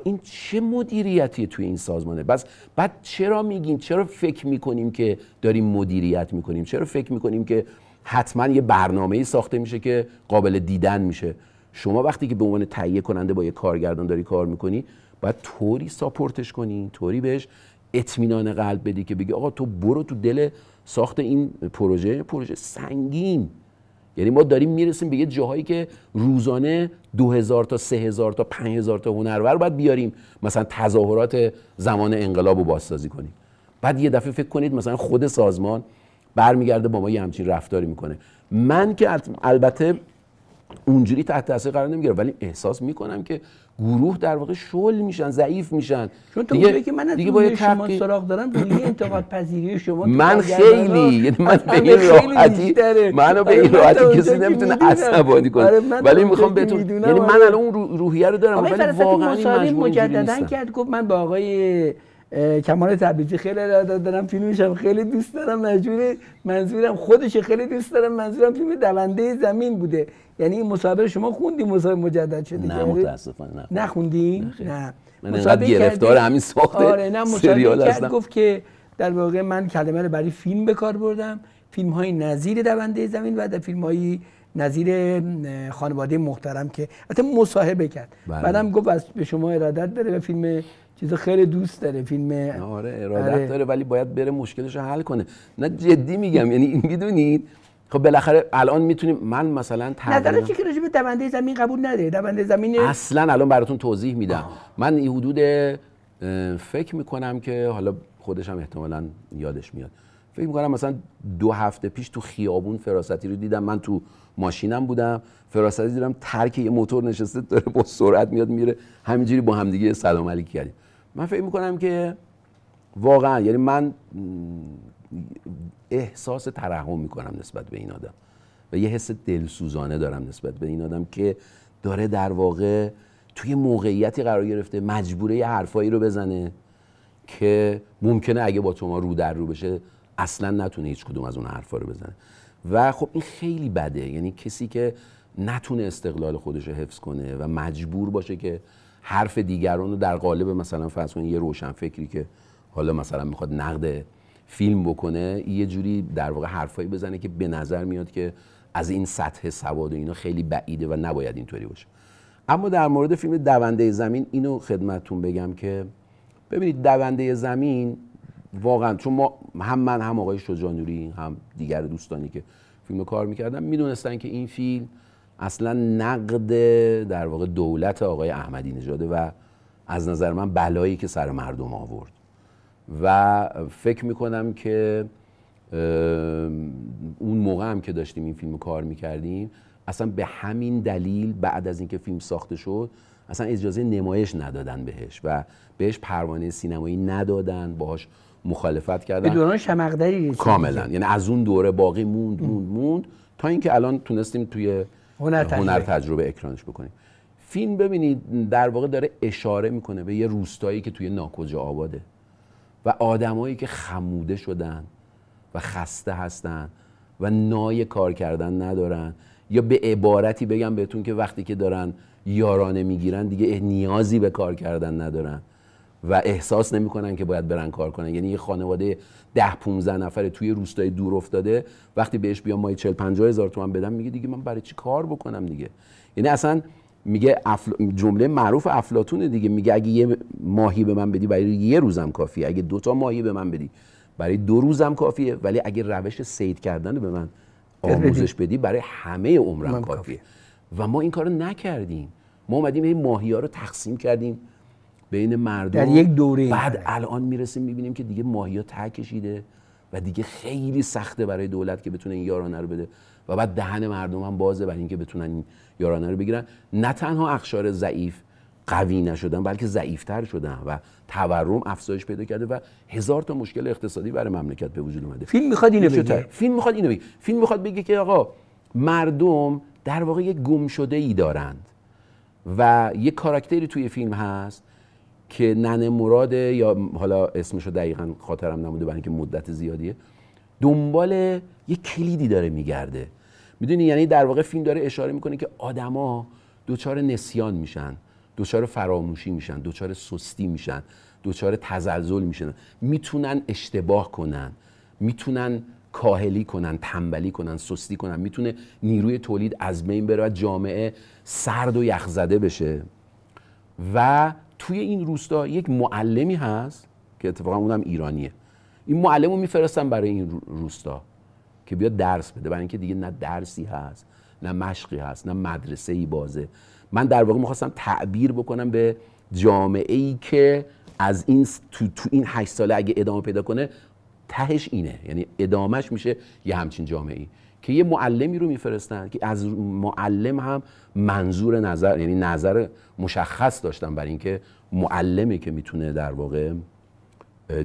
این چه مدیریتی توی این سازمانه بس بعد چرا میگین چرا فکر میکنیم که داریم مدیریت میکنیم چرا فکر میکنیم که حتما یه برنامه ای ساخته میشه که قابل دیدن میشه شما وقتی که به عنوان تهیه کننده با یه کارگردان داری کار میکنی باید طوری ساپورتش کنی طوری بهش اطمینان قلب بدی که بگی آقا تو برو تو دل ساخت این پروژه پروژه سنگین یعنی ما داریم میرسیم به یه جاهایی که روزانه 2000 تا هزار تا هزار تا هنرور باید بیاریم مثلا تظاهرات زمان انقلاب رو بازسازی کنیم بعد یه دفعه فکر کنید مثلا خود سازمان برمیگرده با ما یه همچین رفتاری میکنه من که البته اونجوری تحت تاثیر قرار نمیگیرم ولی احساس میکنم که گروه در واقع شل میشن ضعیف میشن چون تو میگی که من از دیگه باید شما تحقی... سراغ دارم روی انتقاد پذیری شما من خیلی یعنی من به این راحتی منو به آره، این راحتی کسی نمیتونه عصبانی کنه آره، ولی میخوام بهتون یعنی من آره. الان اون روحیه رو دارم ولی واقعا مجددا کرد گفت من با آقای کمال تبریزی خیلی ارادت دارم فیلمشم خیلی دوست دارم مجبور منظورم خودش خیلی دوست دارم منظورم فیلم دونده زمین بوده یعنی این مصاحبه شما خوندی مصاحبه مجدد شدی نه یعنی متاسفانه نه خوندی نه, من مصاحبه گرفتار همین ساخت آره نه سریال کرد گفت که در واقع من کلمه رو برای فیلم به کار بردم فیلم های نظیر دونده زمین و در فیلم های نظیر خانواده محترم که حتی مصاحبه کرد بله. بعدم گفت از به شما ارادت داره به فیلم چیز خیلی دوست داره فیلم آره ارادت آره. داره ولی باید بره مشکلش رو حل کنه نه جدی میگم یعنی این میدونید خب بالاخره الان میتونیم من مثلا نظر چی که به دونده زمین قبول نده دونده زمین اصلا الان براتون توضیح میدم من این حدود فکر میکنم که حالا خودشم احتمالا یادش میاد فکر میکنم مثلا دو هفته پیش تو خیابون فراستی رو دیدم من تو ماشینم بودم فراستی دیدم ترک یه موتور نشسته داره با سرعت میاد میره همینجوری با همدیگه سلام علیک کردیم من فکر میکنم که واقعا یعنی من احساس ترحم میکنم نسبت به این آدم و یه حس دلسوزانه دارم نسبت به این آدم که داره در واقع توی موقعیتی قرار گرفته مجبوره یه حرفایی رو بزنه که ممکنه اگه با ما رو در رو بشه اصلا نتونه هیچ کدوم از اون حرفا رو بزنه و خب این خیلی بده یعنی کسی که نتونه استقلال خودش رو حفظ کنه و مجبور باشه که حرف دیگران رو در قالب مثلا فرض کنید یه فکری که حالا مثلا میخواد نقد فیلم بکنه یه جوری در واقع حرفایی بزنه که به نظر میاد که از این سطح سواد و اینا خیلی بعیده و نباید اینطوری باشه اما در مورد فیلم دونده زمین اینو خدمتتون بگم که ببینید دونده زمین واقعا چون ما هم من هم آقای شجانوری هم دیگر دوستانی که فیلم کار میکردن میدونستن که این فیلم اصلا نقد در واقع دولت آقای احمدی نژاد و از نظر من بلایی که سر مردم آورد و فکر میکنم که اون موقع هم که داشتیم این فیلم کار میکردیم اصلا به همین دلیل بعد از اینکه فیلم ساخته شد اصلا اجازه نمایش ندادن بهش و بهش پروانه سینمایی ندادن باهاش مخالفت کردن به دوران شمقدری کاملا یعنی از اون دوره باقی موند موند موند تا اینکه الان تونستیم توی آره، هنر تجربه, هنر تجربه اکرانش بکنیم فیلم ببینید در واقع داره اشاره میکنه به یه روستایی که توی ناکجا آباده و آدمایی که خموده شدن و خسته هستن و نای کار کردن ندارن یا به عبارتی بگم بهتون که وقتی که دارن یارانه میگیرن دیگه نیازی به کار کردن ندارن و احساس نمیکنن که باید برن کار کنن یعنی یه خانواده ده 15 نفره توی روستای دور افتاده وقتی بهش بیام مای 40 50 هزار تومان بدم میگه دیگه من برای چی کار بکنم دیگه یعنی اصلا میگه جمله معروف افلاتونه دیگه میگه اگه یه ماهی به من بدی برای یه روزم کافیه اگه دوتا ماهی به من بدی برای دو روزم کافیه ولی اگه روش سید کردن به من آموزش بدی برای همه عمرم کافیه و ما این کارو نکردیم ما اومدیم این ماهی ها رو تقسیم کردیم بین مردم در یک دوره بعد الان میرسیم میبینیم که دیگه ماهیا ته کشیده و دیگه خیلی سخته برای دولت که بتونه این یارانه رو بده و بعد دهن مردم هم بازه برای اینکه بتونن این یارانه رو بگیرن نه تنها اخشار ضعیف قوی نشدن بلکه ضعیفتر شدن و تورم افزایش پیدا کرده و هزار تا مشکل اقتصادی برای مملکت به وجود اومده فیلم میخواد اینو بگه فیلم میخواد اینو بگه فیلم میخواد بگه که آقا مردم در واقع یک گم ای دارند و یک کاراکتری توی فیلم هست که ننه مراده یا حالا اسمشو دقیقا خاطرم نموده برای اینکه مدت زیادیه دنبال یه کلیدی داره میگرده میدونی یعنی در واقع فیلم داره اشاره میکنه که آدما دوچار نسیان میشن دوچار فراموشی میشن دوچار سستی میشن دوچار تزلزل میشن میتونن اشتباه کنن میتونن کاهلی کنن تنبلی کنن سستی کنن میتونه نیروی تولید از بین بره و جامعه سرد و یخ زده بشه و توی این روستا یک معلمی هست که اتفاقا اونم ایرانیه این معلم رو میفرستن برای این روستا که بیاد درس بده برای اینکه دیگه نه درسی هست نه مشقی هست نه مدرسه ای بازه من در واقع میخواستم تعبیر بکنم به جامعه ای که از این تو, این هشت ساله اگه ادامه پیدا کنه تهش اینه یعنی ادامهش میشه یه همچین جامعه ای که یه معلمی رو میفرستن که از معلم هم منظور نظر یعنی نظر مشخص داشتن برای اینکه معلمی که میتونه در واقع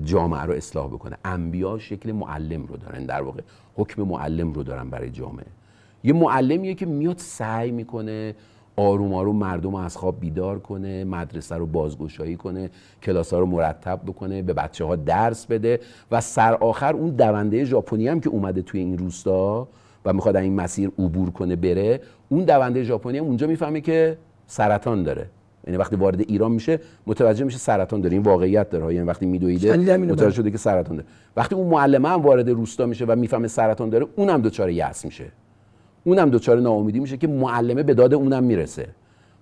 جامعه رو اصلاح بکنه انبیا شکل معلم رو دارن در واقع حکم معلم رو دارن برای جامعه یه معلمیه که میاد سعی میکنه آروم آروم مردم رو از خواب بیدار کنه مدرسه رو بازگشایی کنه کلاس ها رو مرتب بکنه به بچه ها درس بده و سر آخر اون دونده ژاپنی هم که اومده توی این روستا و میخواد این مسیر عبور کنه بره اون دونده ژاپنی اونجا میفهمه که سرطان داره یعنی وقتی وارد ایران میشه متوجه میشه سرطان داره این واقعیت داره یعنی وقتی میدویده یعنی متوجه شده که سرطان داره وقتی اون معلمه هم وارد روستا میشه و میفهمه سرطان داره اونم دوچاره یأس میشه اونم دوچاره ناامیدی میشه که معلمه به داد اونم میرسه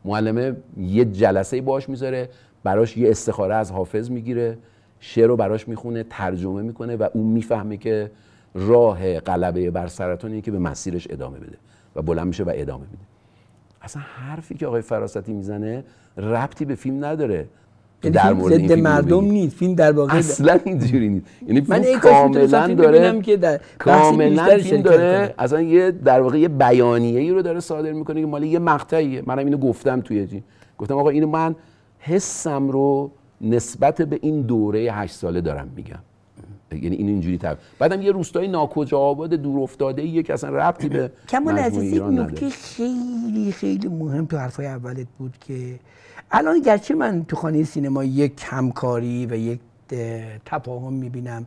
معلمه یه جلسه باش میذاره براش یه استخاره از حافظ میگیره شعر رو براش میخونه ترجمه میکنه و اون میفهمه که راه غلبه بر سرطان که به مسیرش ادامه بده و بلند میشه و ادامه میده اصلا حرفی که آقای فراستی میزنه ربطی به فیلم نداره یعنی در مورد این فیلم مردم نیست فیلم در واقع اصلا اینجوری نیست یعنی فیلم کاملا داره که در کاملا فیلم داره اصلا یه در واقع یه بیانیه ای رو داره صادر میکنه که مال یه مقطعیه منم اینو گفتم توی جین گفتم آقا اینو من حسم رو نسبت به این دوره هشت ساله دارم میگم یعنی این اینجوری تر بعدم یه روستای ناکجا آباد دور افتاده ایه که اصلا ربطی به کمال عزیزی نکته خیلی خیلی مهم تو حرفای اولت بود که الان گرچه من تو خانه سینما یک کمکاری و یک تفاهم میبینم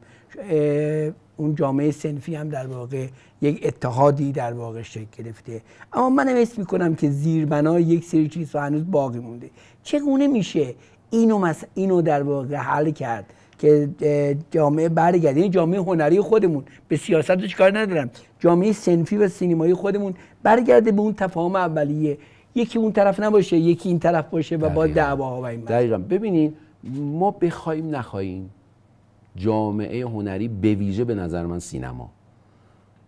اون جامعه سنفی هم در واقع یک اتحادی در واقع شکل گرفته اما من حس میکنم که زیربنا یک سری چیز هنوز باقی مونده چگونه میشه اینو, مس... اینو در واقع حل کرد که جامعه برگرده جامعه هنری خودمون به سیاست کار ندارم جامعه سنفی و سینمایی خودمون برگرده به اون تفاهم اولیه یکی اون طرف نباشه یکی این طرف باشه و با دعوا و این دقیقا ببینین ما بخوایم نخواهیم جامعه هنری به ویژه به نظر من سینما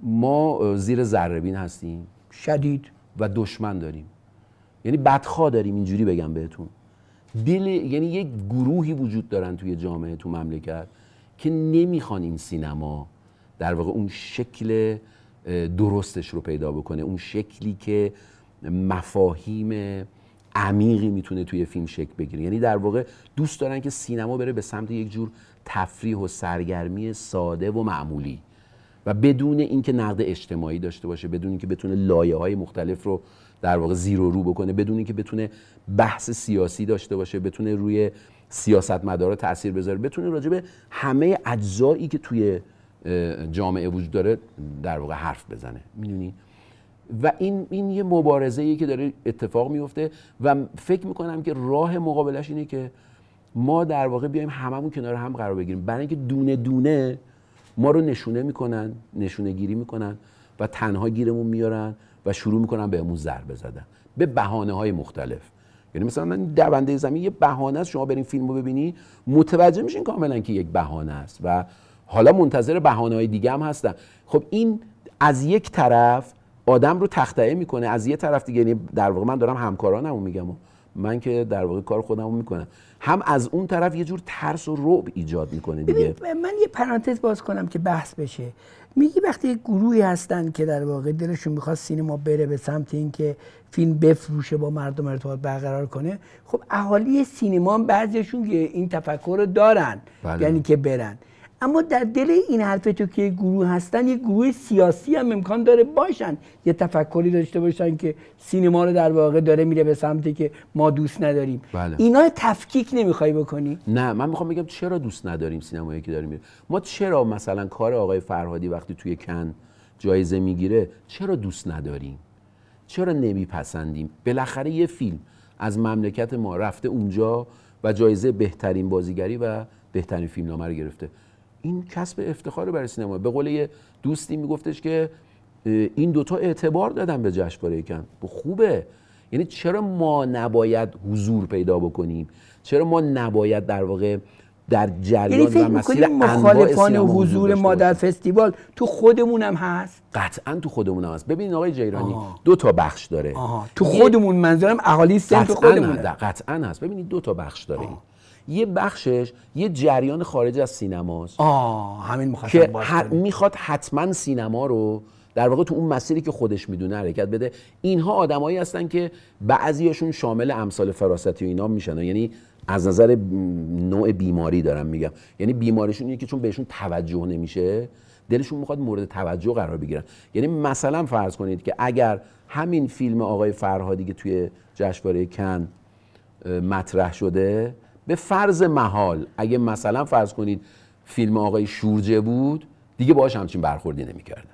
ما زیر ذربین هستیم شدید و دشمن داریم یعنی بدخوا داریم اینجوری بگم بهتون دل یعنی یک گروهی وجود دارن توی جامعه تو مملکت که نمیخوان این سینما در واقع اون شکل درستش رو پیدا بکنه اون شکلی که مفاهیم عمیقی میتونه توی فیلم شکل بگیره یعنی در واقع دوست دارن که سینما بره به سمت یک جور تفریح و سرگرمی ساده و معمولی و بدون اینکه نقد اجتماعی داشته باشه بدون اینکه بتونه لایه های مختلف رو در واقع زیر و رو بکنه بدون اینکه بتونه بحث سیاسی داشته باشه بتونه روی سیاست مدارا تاثیر بذاره بتونه راجع به همه اجزایی که توی جامعه وجود داره در واقع حرف بزنه میدونی و این این یه مبارزه ای که داره اتفاق میفته و فکر میکنم که راه مقابلش اینه که ما در واقع بیایم هممون کنار هم قرار بگیریم برای اینکه دونه دونه ما رو نشونه میکنن نشونه گیری میکنن و تنها گیرمون میارن و شروع میکنن بهمون ضربه زدن به بهانه های مختلف یعنی مثلا دونده زمین یه بهانه است شما برین فیلم رو ببینی متوجه میشین کاملا که یک بهانه است و حالا منتظر بهانه های دیگه هم هستن خب این از یک طرف آدم رو تختعه میکنه از یه طرف دیگه یعنی در واقع من دارم همکارانمو میگم من که در واقع کار رو میکنم هم از اون طرف یه جور ترس و رعب ایجاد میکنه دیگه من یه پرانتز باز کنم که بحث بشه میگی وقتی یک گروهی هستن که در واقع دلشون میخواد سینما بره به سمت اینکه فیلم بفروشه با مردم ارتباط برقرار کنه خب اهالی سینما بعضیشون این تفکر رو دارن بله. یعنی که برن اما در دل این حرف تو که گروه هستن یه گروه سیاسی هم امکان داره باشن یه تفکری داشته باشن که سینما رو در واقع داره میره به سمتی که ما دوست نداریم بله. اینا تفکیک نمیخوای بکنی نه من میخوام بگم چرا دوست نداریم سینمایی که داره میره ما چرا مثلا کار آقای فرهادی وقتی توی کن جایزه میگیره چرا دوست نداریم چرا نمیپسندیم بالاخره یه فیلم از مملکت ما رفته اونجا و جایزه بهترین بازیگری و بهترین فیلمنامه رو گرفته این کسب افتخار برای سینما به قول یه دوستی میگفتش که این دوتا اعتبار دادن به جشنواره کن خب خوبه یعنی چرا ما نباید حضور پیدا بکنیم چرا ما نباید در واقع در جریان یعنی و مسیر مخالفان حضور ما در فستیوال تو خودمون هم هست قطعا تو خودمون هم هست ببینید آقای جیرانی آه. دو تا بخش داره تو خودمون منظورم اهالی سن تو خودمون قطعا هست ببینید دو تا بخش داره یه بخشش یه جریان خارج از سینماست آه همین که میخواد حتما سینما رو در واقع تو اون مسیری که خودش میدونه حرکت بده اینها آدمایی هستن که بعضیاشون شامل امثال فراستی و اینا میشن یعنی از نظر نوع بیماری دارم میگم یعنی بیماریشون اینه که چون بهشون توجه نمیشه دلشون میخواد مورد توجه قرار بگیرن یعنی مثلا فرض کنید که اگر همین فیلم آقای فرهادی که توی جشنواره کن مطرح شده به فرض محال اگه مثلا فرض کنید فیلم آقای شورجه بود دیگه باهاش همچین برخوردی نمیکردن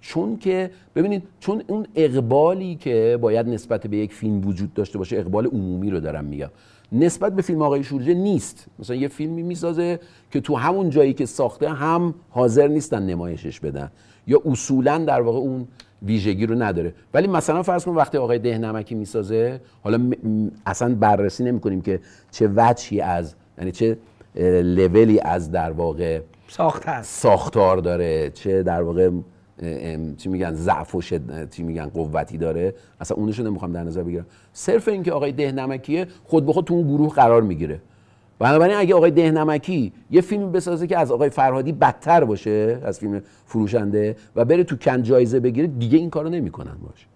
چون که ببینید چون اون اقبالی که باید نسبت به یک فیلم وجود داشته باشه اقبال عمومی رو دارم میگم نسبت به فیلم آقای شورجه نیست مثلا یه فیلمی میسازه که تو همون جایی که ساخته هم حاضر نیستن نمایشش بدن یا اصولا در واقع اون ویژگی رو نداره ولی مثلا فرض کن وقتی آقای دهنمکی میسازه حالا اصلا بررسی نمی کنیم که چه وجهی از یعنی چه لولی از در واقع ساختار ساختار داره چه در واقع چی میگن ضعف و چی میگن قوتی داره اصلا اونشو نمیخوام در نظر بگیرم صرف اینکه آقای دهنمکی خود به خود تو اون گروه قرار میگیره بنابراین اگه آقای دهنمکی یه فیلم بسازه که از آقای فرهادی بدتر باشه از فیلم فروشنده و بره تو کن جایزه بگیره دیگه این کارو نمیکنن باش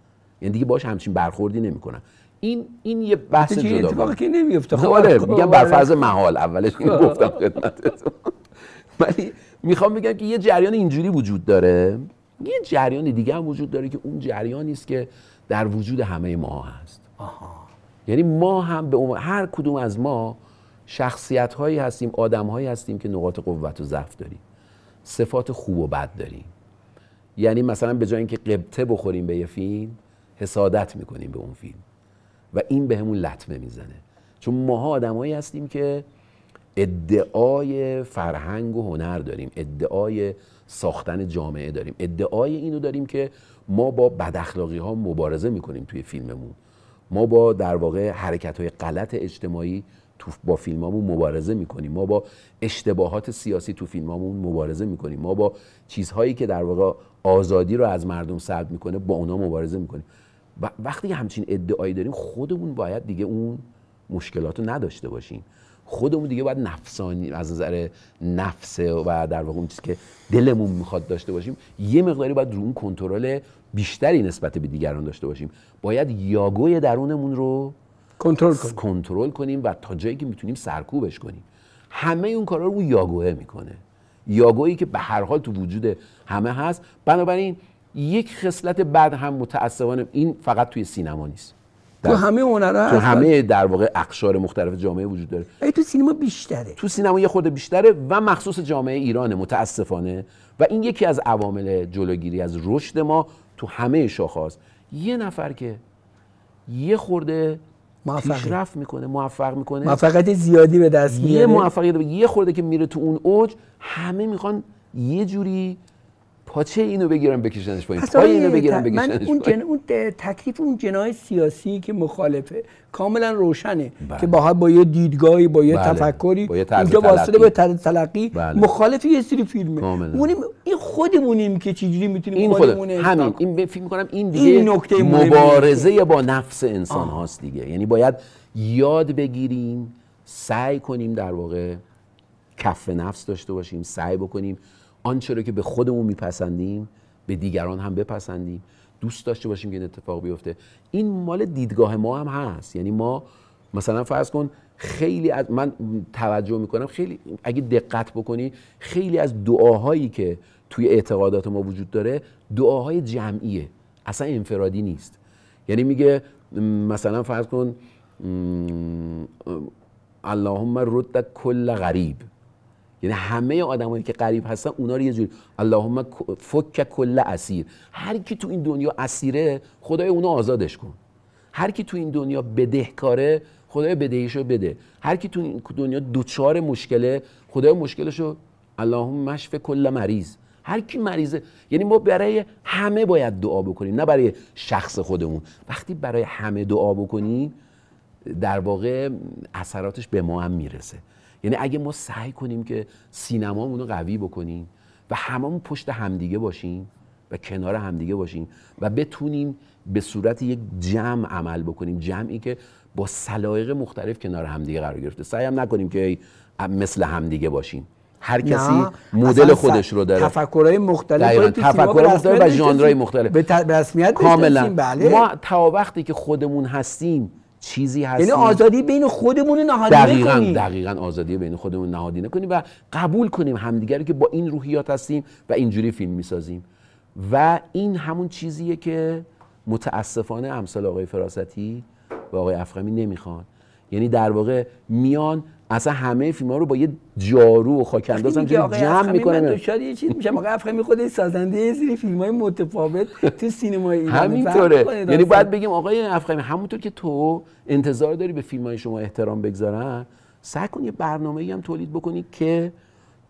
یعنی دیگه باش همچین برخوردی نمیکنن این این یه بحث جدا اتفاقی که نمیفته خب آره خب میگم بر آره. فرض محال اولش این خب. گفتم خدمتتون ولی میخوام بگم که یه جریان اینجوری وجود داره یه جریان دیگه هم وجود داره که اون جریانی است که در وجود همه ما هست آها. یعنی ما هم به هر کدوم از ما شخصیت هایی هستیم آدم هایی هستیم که نقاط قوت و ضعف داریم صفات خوب و بد داریم یعنی مثلا به جای اینکه قبطه بخوریم به یه فیلم حسادت میکنیم به اون فیلم و این به همون لطمه میزنه چون ماها هایی هستیم که ادعای فرهنگ و هنر داریم ادعای ساختن جامعه داریم ادعای اینو داریم که ما با بداخلاقی ها مبارزه میکنیم توی فیلممون ما با در واقع حرکت های غلط اجتماعی تو با فیلمامون مبارزه میکنیم ما با اشتباهات سیاسی تو فیلمامون مبارزه میکنیم ما با چیزهایی که در واقع آزادی رو از مردم سلب میکنه با اونا مبارزه میکنیم وقتی همچین ادعایی داریم خودمون باید دیگه اون مشکلات رو نداشته باشیم خودمون دیگه باید نفسانی از نظر نفس و در واقع اون چیزی که دلمون میخواد داشته باشیم یه مقداری باید رو اون کنترل بیشتری نسبت به دیگران داشته باشیم باید یاگوی درونمون رو کنترل کنیم کنترل کنیم و تا جایی که میتونیم سرکوبش کنیم همه اون کارا رو یاگوه میکنه یاگویی که به هر حال تو وجود همه هست بنابراین یک خصلت بعد هم متاسفانه این فقط توی سینما نیست تو همه هنرها تو همه در واقع اقشار مختلف جامعه وجود داره ای تو سینما بیشتره تو سینما یه خود بیشتره و مخصوص جامعه ایران متاسفانه و این یکی از عوامل جلوگیری از رشد ما تو همه شاخه‌هاست یه نفر که یه خورده موفق پیشرفت میکنه موفق میکنه موفقیت زیادی به دست میاره یه موفقیت یه خورده که میره تو اون اوج همه میخوان یه جوری پاچه اینو بگیرم بکشنش پایین پای اینو بگیرم بکشنش من اون, جن... اون تکلیف اون جنای سیاسی که مخالفه کاملا روشنه بله. که باها با یه دیدگاهی با یه بله. تفکری با یه اینجا واسطه به طرز تلقی بله. یه سری فیلمه اونیم این خودمونیم که چجوری میتونیم این خودمون همین این فیلم کنم این دیگه این مبارزه با نفس انسان آه. هاست دیگه یعنی باید یاد بگیریم سعی کنیم در واقع کف نفس داشته باشیم سعی بکنیم آنچه رو که به خودمون میپسندیم به دیگران هم بپسندیم دوست داشته باشیم که این اتفاق بیفته این مال دیدگاه ما هم هست یعنی ما مثلا فرض کن خیلی از من توجه میکنم خیلی اگه دقت بکنی خیلی از دعاهایی که توی اعتقادات ما وجود داره دعاهای جمعیه اصلا انفرادی نیست یعنی میگه مثلا فرض کن اللهم رد کل غریب یعنی همه آدمایی که غریب هستن اونا رو یه جوری اللهم فک کل اسیر هر کی تو این دنیا اسیره خدای اونو آزادش کن هر کی تو این دنیا بدهکاره خدای بدهیشو بده هر کی تو این دنیا دوچار مشکله خدای مشکلشو اللهم مشف کل مریض هر کی مریضه یعنی ما برای همه باید دعا بکنیم نه برای شخص خودمون وقتی برای همه دعا بکنیم در واقع اثراتش به ما هم میرسه یعنی اگه ما سعی کنیم که سینمامون رو قوی بکنیم و هممون پشت همدیگه باشیم و کنار همدیگه باشیم و بتونیم به صورت یک جمع عمل بکنیم جمعی که با سلایق مختلف کنار همدیگه قرار گرفته سعی هم نکنیم که مثل همدیگه باشیم هر کسی مدل خودش رو داره تفکرهای مختلف تفکرهای مختلف و ژانرهای مختلف به رسمیت کاملا بله. ما تا وقتی که خودمون هستیم چیزی هست یعنی آزادی بین خودمون نهادینه دقیقا کنیم دقیقا آزادی بین خودمون نهادینه کنیم و قبول کنیم همدیگر رو که با این روحیات هستیم و اینجوری فیلم میسازیم و این همون چیزیه که متاسفانه امثال آقای فراستی و آقای افخمی نمیخوان یعنی در واقع میان اصلا همه فیلم ها رو با یه جارو و خاک اندازم جمع میکنه من دچار یه چیز میشم آقای افخمی خود سازنده یه فیلم های متفاوت تو سینما ایران همینطوره یعنی باید بگیم آقای افخمی همونطور که تو انتظار داری به فیلم های شما احترام بگذارن سعی کن یه برنامه هم تولید بکنی که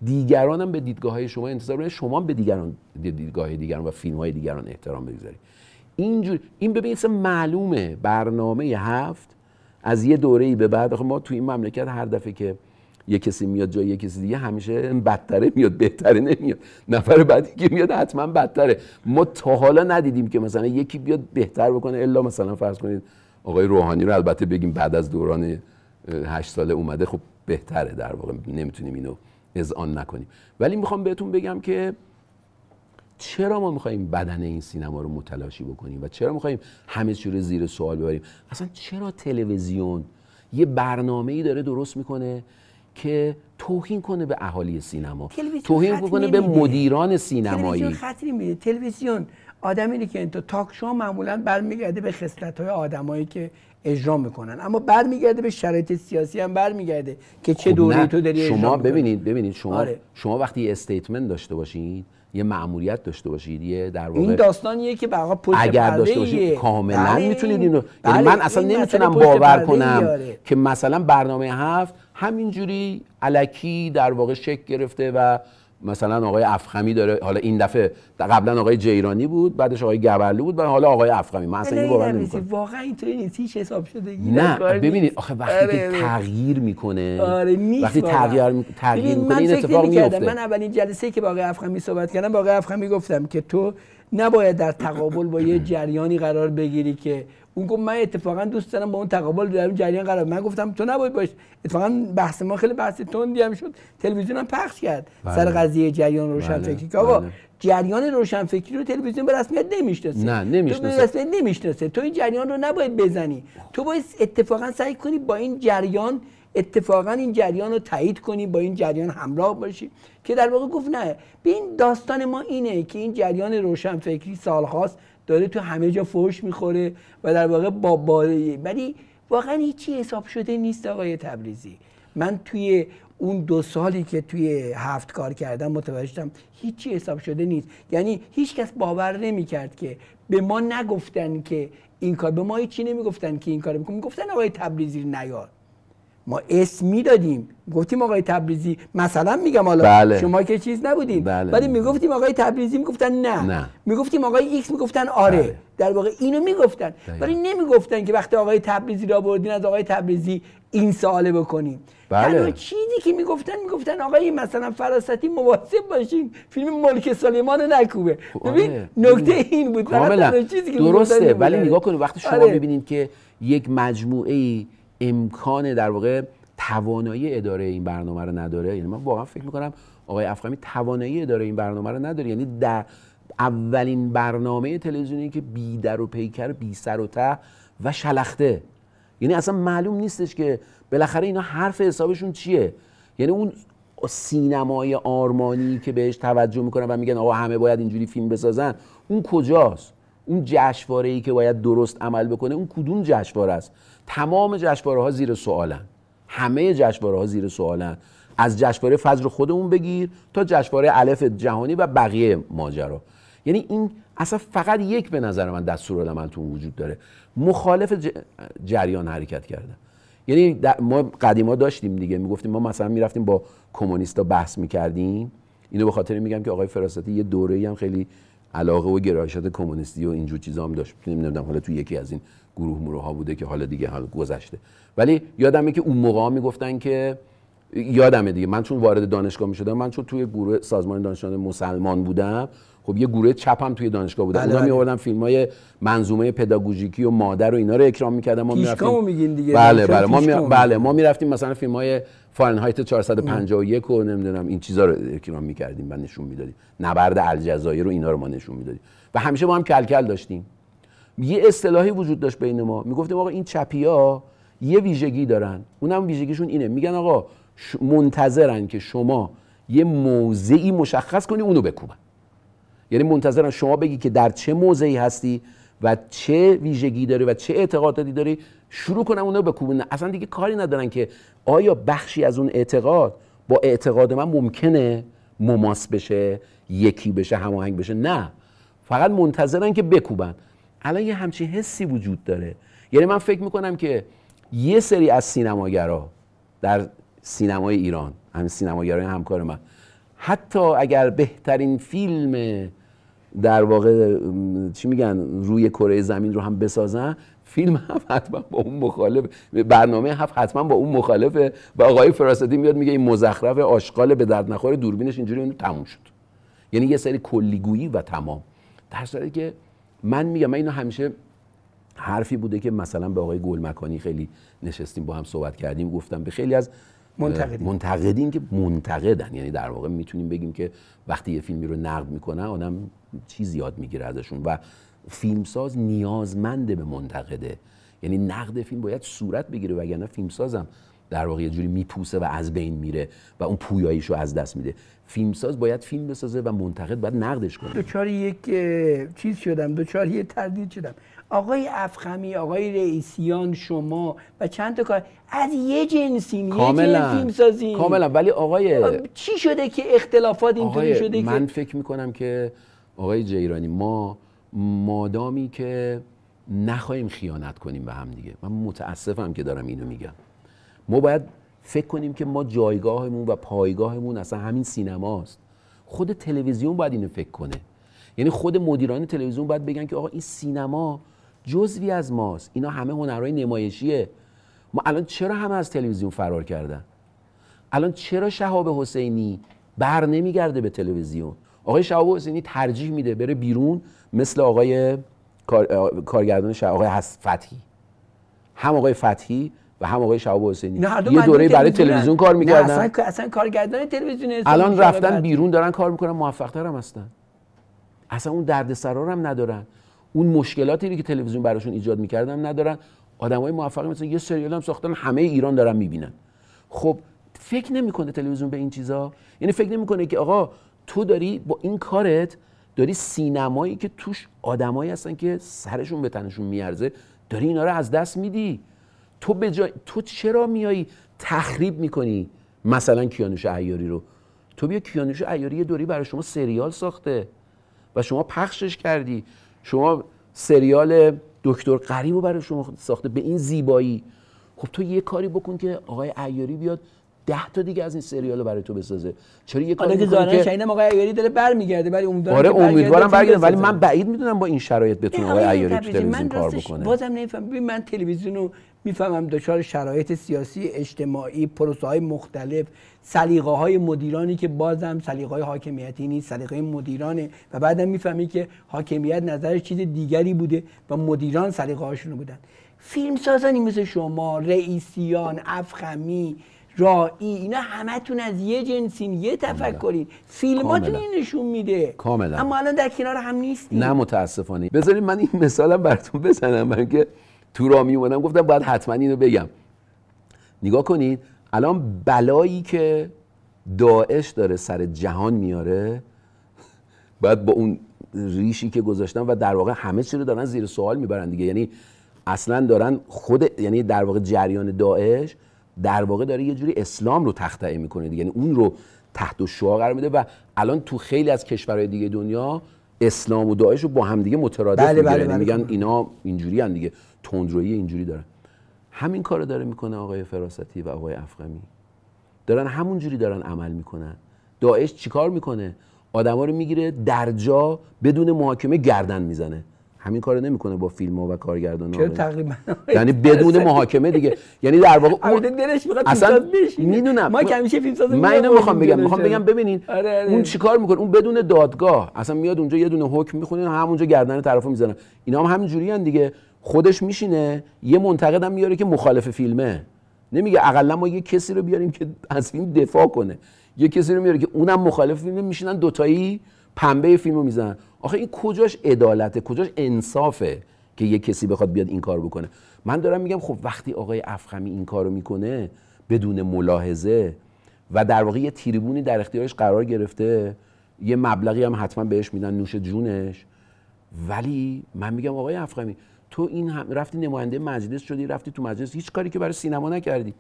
دیگران هم به دیدگاه های شما انتظار شما به دیگران دیدگاه دیگران و فیلم های دیگران احترام بگذاری اینجور این ببین معلومه برنامه هفت از یه دوره‌ای به بعد آخه ما تو این مملکت هر دفعه که یه کسی میاد جای یه کسی دیگه همیشه بدتره میاد بهتره نمیاد نفر بعدی که میاد حتما بدتره ما تا حالا ندیدیم که مثلا یکی بیاد بهتر بکنه الا مثلا فرض کنید آقای روحانی رو البته بگیم بعد از دوران هشت ساله اومده خب بهتره در واقع نمیتونیم اینو آن نکنیم ولی میخوام بهتون بگم که چرا ما میخوایم بدن این سینما رو متلاشی بکنیم و چرا میخوایم همه چی رو زیر سوال ببریم اصلا چرا تلویزیون یه برنامه ای داره درست میکنه که توهین کنه به اهالی سینما توهین کنه به مدیران سینمایی تلویزیون خطری میده تلویزیون آدمی که انتو تاک شو معمولا برمیگرده به خصلت های آدمایی که اجرا میکنن اما برمیگرده به شرایط سیاسی هم برمیگرده که چه خب دوری تو داری شما ببینید ببینید شما آره. شما وقتی استیتمنت داشته باشین یه معموریت داشته باشید یه در واقع این داستانیه که بقا پشت اگر داشته باشید کاملا بله. میتونید اینو یعنی بله، من اصلا نمیتونم باور کنم که مثلا برنامه هفت همینجوری علکی در واقع شک گرفته و مثلا آقای افخمی داره حالا این دفعه قبلا آقای جیرانی بود بعدش آقای گبرلو بود و حالا آقای افخمی من اصلا باور واقعا اینطوری نیست هیچ حساب شده نه ببینید آخه وقتی آره که آره. تغییر میکنه آره نیست وقتی تغییر تغییر میکنه این اتفاق میفته من اولین جلسه که با آقای افخمی صحبت کردم با آقای افخمی گفتم که تو نباید در تقابل با یه جریانی قرار بگیری که اون گفت من اتفاقا دوست دارم با اون تقابل در جریان قرار من گفتم تو نباید باش اتفاقا بحث ما خیلی بحث تندی هم شد تلویزیون هم پخش کرد بله. سر قضیه جریان روشنفکری که آقا بله. جریان فکری رو تلویزیون به رسمیت نمیشناسه نه نمیشناسه تو تو این جریان رو نباید بزنی تو باید اتفاقا سعی کنی با این جریان اتفاقا این جریان رو تایید کنی با این جریان همراه باشی که در واقع گفت نه به این داستان ما اینه که این جریان روشنفکری سالهاست داره تو همه جا فوش میخوره و در واقع با باره ولی واقعا هیچی حساب شده نیست آقای تبریزی من توی اون دو سالی که توی هفت کار کردم متوجه شدم هیچی حساب شده نیست یعنی هیچکس باور نمیکرد که به ما نگفتن که این کار به ما هیچی نمیگفتن که این کار میکنم آقای تبریزی نیار ما اسم دادیم گفتیم آقای تبریزی مثلا میگم حالا بله. شما که چیز نبودیم بله. میگفتیم آقای تبریزی میگفتن نه, نه. میگفتیم آقای ایکس میگفتن آره بله. در واقع اینو میگفتن ولی نمیگفتن که وقتی آقای تبریزی را بردین از آقای تبریزی این ساله بکنیم بله. تنها چیزی که میگفتن میگفتن آقای مثلا فراستی مواظب باشین فیلم ملک سلیمان نکوبه خب، آره. ببین نکته این بود درسته ولی نگاه کنید وقتی شما آره. که یک مجموعه ای امکان در واقع توانایی اداره این برنامه رو نداره یعنی من واقعا فکر میکنم آقای افخمی توانایی اداره این برنامه رو نداره یعنی در اولین برنامه تلویزیونی که بی در و پیکر بی سر و ته و شلخته یعنی اصلا معلوم نیستش که بالاخره اینا حرف حسابشون چیه یعنی اون سینمای آرمانی که بهش توجه میکنن و میگن آقا همه باید اینجوری فیلم بسازن اون کجاست اون جشنواره ای که باید درست عمل بکنه اون کدوم جشنواره است تمام جشنواره ها زیر سوالن همه جشنواره ها زیر سوالن از جشنواره فجر خودمون بگیر تا جشنواره الف جهانی و بقیه ماجرا یعنی این اصلا فقط یک به نظر من دستور من تو وجود داره مخالف جریان حرکت کردن یعنی ما قدیما داشتیم دیگه میگفتیم ما مثلا میرفتیم با کمونیستا بحث میکردیم اینو به خاطر میگم که آقای فراستی یه دوره هم خیلی علاقه و گرایشات کمونیستی و اینجور چیزا هم داشت نمیدونم حالا تو یکی از این گروه مروها بوده که حالا دیگه حال گذشته ولی یادمه که اون موقع میگفتن که یادمه دیگه من چون وارد دانشگاه میشدم من چون توی گروه سازمان دانشگاه مسلمان بودم خب یه گروه چپم توی دانشگاه بودم بله، اونا بله. می فیلم های منظومه پداگوژیکی و مادر و اینا رو اکرام میکردم ما میرفتیم میگین دیگه بله بله ما می... بله ما میرفتیم مثلا فیلم های فارنهایت 451 و نمیدونم این چیزا رو اکرام میکردیم و نشون میدادیم نبرد الجزایر رو اینا رو ما نشون میدادیم و همیشه با هم کلکل داشتیم یه اصطلاحی وجود داشت بین ما میگفتیم آقا این چپیا یه ویژگی دارن اونم ویژگیشون اینه میگن آقا منتظرن که شما یه موضعی مشخص کنی اونو بکوبن یعنی منتظرن شما بگی که در چه موضعی هستی و چه ویژگی داری و چه اعتقاداتی داری شروع کنن اونو بکوبن اصلا دیگه کاری ندارن که آیا بخشی از اون اعتقاد با اعتقاد من ممکنه مماس بشه یکی بشه هماهنگ بشه نه فقط منتظرن که بکوبن الان یه همچین حسی وجود داره یعنی من فکر میکنم که یه سری از سینماگرا در سینمای ایران همین سینماگرای همکار من حتی اگر بهترین فیلم در واقع چی میگن روی کره زمین رو هم بسازن فیلم هم حتما با اون مخالف برنامه هفت حتما با اون مخالفه و آقای فراسدی میاد میگه این مزخرف آشغال به درد نخور دوربینش اینجوری تموم شد یعنی یه سری کلیگویی و تمام در که من میگم من اینو همیشه حرفی بوده که مثلا به آقای گل مکانی خیلی نشستیم با هم صحبت کردیم گفتم به خیلی از منتقدین منتقدین که منتقدن یعنی در واقع میتونیم بگیم که وقتی یه فیلمی رو نقد میکنه آدم چیز یاد میگیره ازشون و فیلمساز نیازمنده به منتقده یعنی نقد فیلم باید صورت بگیره وگرنه فیلمسازم در واقع یه جوری میپوسه و از بین میره و اون پویاییشو از دست میده فیلمساز باید فیلم بسازه و منتقد باید نقدش کنه دوچار یک چیز شدم دوچار یه تردید شدم آقای افخمی آقای رئیسیان شما و چند تا کار از یه جنسی یه جنس کاملا ولی آقای چی شده که اختلافات اینطوری شده من که... فکر میکنم که آقای جیرانی ما مادامی که نخواهیم خیانت کنیم به هم دیگه من متاسفم که دارم اینو میگم ما باید فکر کنیم که ما جایگاهمون و پایگاهمون اصلا همین سینماست خود تلویزیون باید اینو فکر کنه یعنی خود مدیران تلویزیون باید بگن که آقا این سینما جزوی از ماست اینا همه هنرهای نمایشیه ما الان چرا همه از تلویزیون فرار کردن الان چرا شهاب حسینی بر نمیگرده به تلویزیون آقای شهاب حسینی ترجیح میده بره بیرون مثل آقای کارگردان شهاب آقای فتحی هم آقای فتحی و هم آقای شهاب حسینی یه دوره برای تلویزیون کار میکردن اصلا اصلا کارگردان تلویزیون الان رفتن بیرون دارن کار میکنن موفق هم هستن اصلا اون سرار هم ندارن اون مشکلاتی که تلویزیون براشون ایجاد میکردن ندارن آدمای موفقی مثل یه سریال هم ساختن همه ایران دارن میبینن خب فکر نمیکنه تلویزیون به این چیزا یعنی فکر نمیکنه که آقا تو داری با این کارت داری سینمایی که توش آدمایی هستن که سرشون به تنشون میارزه داری اینا رو از دست میدی تو به جای تو چرا میایی تخریب میکنی مثلا کیانوش عیاری رو تو بیا کیانوش عیاری یه دوری برای شما سریال ساخته و شما پخشش کردی شما سریال دکتر قریب رو برای شما ساخته به این زیبایی خب تو یه کاری بکن که آقای عیاری بیاد ده تا دیگه از این سریال رو برای تو بسازه چرا یه کاری که دارن که آقای عیاری داره برمیگرده ولی امیدوارم آره امیدوارم برگرده ولی من بعید میدونم با این شرایط بتونه آقای عیاری تلویزیون کار بکنه بازم نمیفهم من تلویزیون رو میفهمم دچار شرایط سیاسی اجتماعی پروسه های مختلف سلیقه های مدیرانی که بازم سلیقه های حاکمیتی نیست سلیقه مدیرانه و بعدم میفهمی که حاکمیت نظرش چیز دیگری بوده و مدیران سلیقه هاشون بودن فیلم سازانی مثل شما رئیسیان افخمی رایی اینا همتون از یه جنسین یه تفکرین فیلماتون این نشون میده کاملا اما الان در کنار هم نیستین نه متاسفانه بذاریم من این مثالم براتون بزنم من که تو را می اومدم گفتم باید حتما اینو بگم نگاه کنید الان بلایی که داعش داره سر جهان میاره باید با اون ریشی که گذاشتن و در واقع همه چی رو دارن زیر سوال میبرن دیگه یعنی اصلا دارن خود یعنی در واقع جریان داعش در واقع داره یه جوری اسلام رو تخته میکنه دیگه یعنی اون رو تحت شعا قرار میده و الان تو خیلی از کشورهای دیگه دنیا اسلام و داعش رو با هم دیگه مترادف بله، بله، یعنی بله. میگن اینا اینجوری هم دیگه تندرویی اینجوری دارن همین کار داره میکنه آقای فراستی و آقای افغمی دارن همون جوری دارن عمل میکنن داعش چیکار میکنه آدما رو میگیره در جا بدون محاکمه گردن میزنه همین کارو نمیکنه با فیلم ها و کارگردان ها تقریبا یعنی بدون محاکمه دیگه یعنی در واقع اون دلش میخواد اصلا میدونم ما چه فیلم ساز من اینو میخوام بگم میخوام بگم ببینین آره، آره. اون چیکار میکنه اون بدون دادگاه اصلا میاد اونجا یه دونه حکم میخونه همونجا گردن طرفو میزنه اینا هم همینجوریان دیگه خودش میشینه یه منتقدم میاره که مخالف فیلمه نمیگه اقلا ما یه کسی رو بیاریم که از فیلم دفاع کنه یه کسی رو میاره که اونم مخالف فیلمه میشینن دوتایی پنبه فیلمو میزنن آخه این کجاش عدالته کجاش انصافه که یه کسی بخواد بیاد این کار بکنه من دارم میگم خب وقتی آقای افخمی این کارو میکنه بدون ملاحظه و در واقع یه تریبونی در اختیارش قرار گرفته یه مبلغی هم حتما بهش میدن نوش جونش ولی من میگم آقای افخمی تو این هم رفتی نماینده مجلس شدی رفتی تو مجلس هیچ کاری که برای سینما نکردی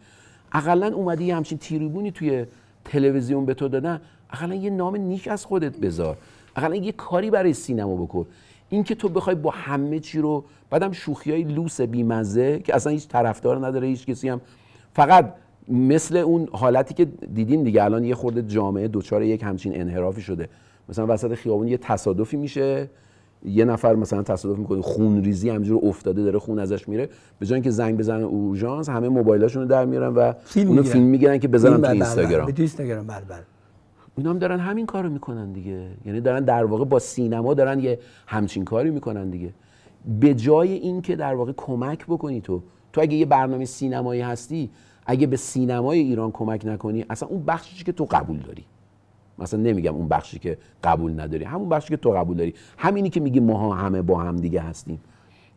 اقلا اومدی یه همچین تیریبونی توی تلویزیون به تو دادن اقلا یه نام نیک از خودت بذار اقلا یه کاری برای سینما بکن اینکه تو بخوای با همه چی رو بعدم شوخی های لوس بیمزه که اصلا هیچ طرفدار نداره هیچ کسی هم فقط مثل اون حالتی که دیدین دیگه الان یه خورده جامعه دوچار یک همچین انحرافی شده مثلا وسط خیابون یه تصادفی میشه یه نفر مثلا تصادف میکنه خون ریزی افتاده داره خون ازش میره به جای اینکه زنگ بزنن اورژانس همه موبایلاشون رو در میارن و فیلم اونو فیلم میگیرن که بزنن تو بله، بله، اینستاگرام بله، تو اینستاگرام بله بله هم دارن همین کارو میکنن دیگه یعنی دارن در واقع با سینما دارن یه همچین کاری میکنن دیگه به جای اینکه در واقع کمک بکنی تو تو اگه یه برنامه سینمایی هستی اگه به سینمای ایران کمک نکنی اصلا اون بخشی که تو قبول داری مثلا نمیگم اون بخشی که قبول نداری همون بخشی که تو قبول داری همینی که میگی ماها همه با هم دیگه هستیم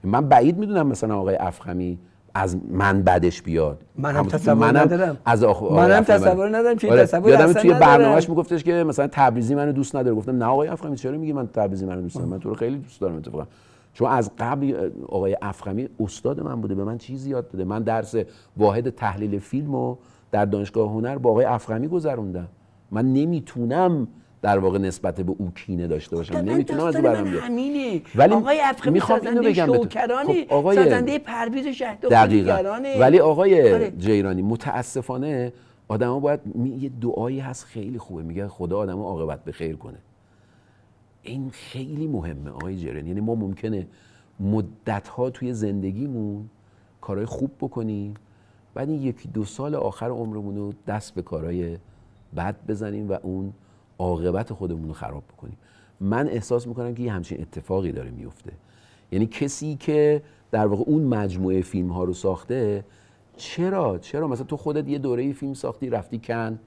من بعید میدونم مثلا آقای افخمی از من بدش بیاد من هم تصور منم ندارم از آخ... من هم تصور ندارم که آره. یادم توی برنامهش میگفتش که مثلا تبریزی منو دوست نداره گفتم نه آقای افخمی چرا میگی من تبریزی منو دوست ندارم من تو رو خیلی دوست دارم اتفاقا چون از قبل آقای افخمی استاد من بوده به من چیزی یاد داده من درس واحد تحلیل فیلمو در دانشگاه هنر با آقای افخمی گذروندم من نمیتونم در واقع نسبت به او کینه داشته باشم نمیتونم از برم بیام همینه ولی آقای افخمی میخوام اینو بگم خب آقای سازنده پرویز ولی آقای آره. جیرانی متاسفانه آدما باید یه دعایی هست خیلی خوبه میگه خدا آدمو عاقبت به خیر کنه این خیلی مهمه آقای جیرانی یعنی ما ممکنه مدت ها توی زندگیمون کارهای خوب بکنیم بعد این یکی دو سال آخر عمرمون رو دست به کارهای بد بزنیم و اون عاقبت خودمون رو خراب بکنیم من احساس میکنم که یه همچین اتفاقی داره میفته یعنی کسی که در واقع اون مجموعه فیلم ها رو ساخته چرا چرا مثلا تو خودت یه دوره فیلم ساختی رفتی کن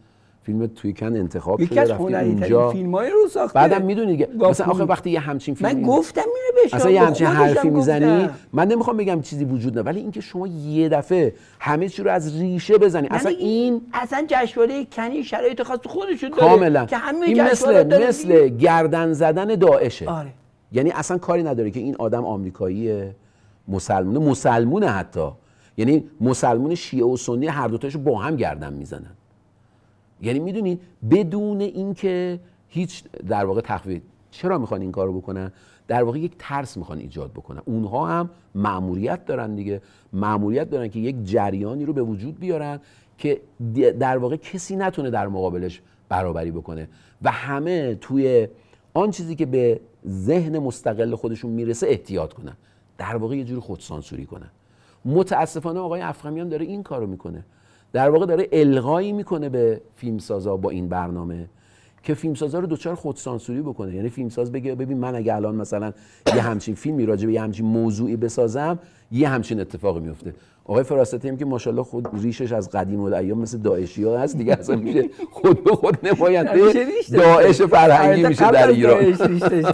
فیلم تویکن انتخاب شده از اونجا فیلم های رو ساخته بعدم میدونی که مثلا آخه وقتی یه همچین فیلم من گفتم به شما اصلا یه خب همچین حرفی میزنی من نمیخوام بگم چیزی وجود نه ولی اینکه شما یه دفعه همه چی رو از ریشه بزنی اصلا این اصلا جشنواره کنی شرایط خاص خودش داره کاملا که این مثل مثل گردن زدن داعشه آره. یعنی اصلا کاری نداره که این آدم آمریکاییه مسلمونه مسلمونه حتی یعنی مسلمون شیعه و سنی هر تاشو با هم گردن میزنن یعنی میدونید بدون اینکه هیچ در واقع تخفیف چرا میخوان این کارو بکنن در واقع یک ترس میخوان ایجاد بکنن اونها هم ماموریت دارن دیگه ماموریت دارن که یک جریانی رو به وجود بیارن که در واقع کسی نتونه در مقابلش برابری بکنه و همه توی آن چیزی که به ذهن مستقل خودشون میرسه احتیاط کنن در واقع یه جور خودسانسوری کنن متاسفانه آقای افخمیان داره این کارو میکنه در واقع داره الغایی میکنه به فیلمسازا با این برنامه که فیلمسازا رو دوچار خودسانسوری بکنه یعنی فیلمساز بگه ببین من اگه الان مثلا یه همچین فیلمی راجع به یه همچین موضوعی بسازم یه همچین اتفاقی میفته آقای فراستی هم که ماشاءالله خود ریشش از قدیم الایام مثل داعشی ها هست دیگه اصلا میشه خود به خود نماینده داعش فرهنگی آره، میشه در ایران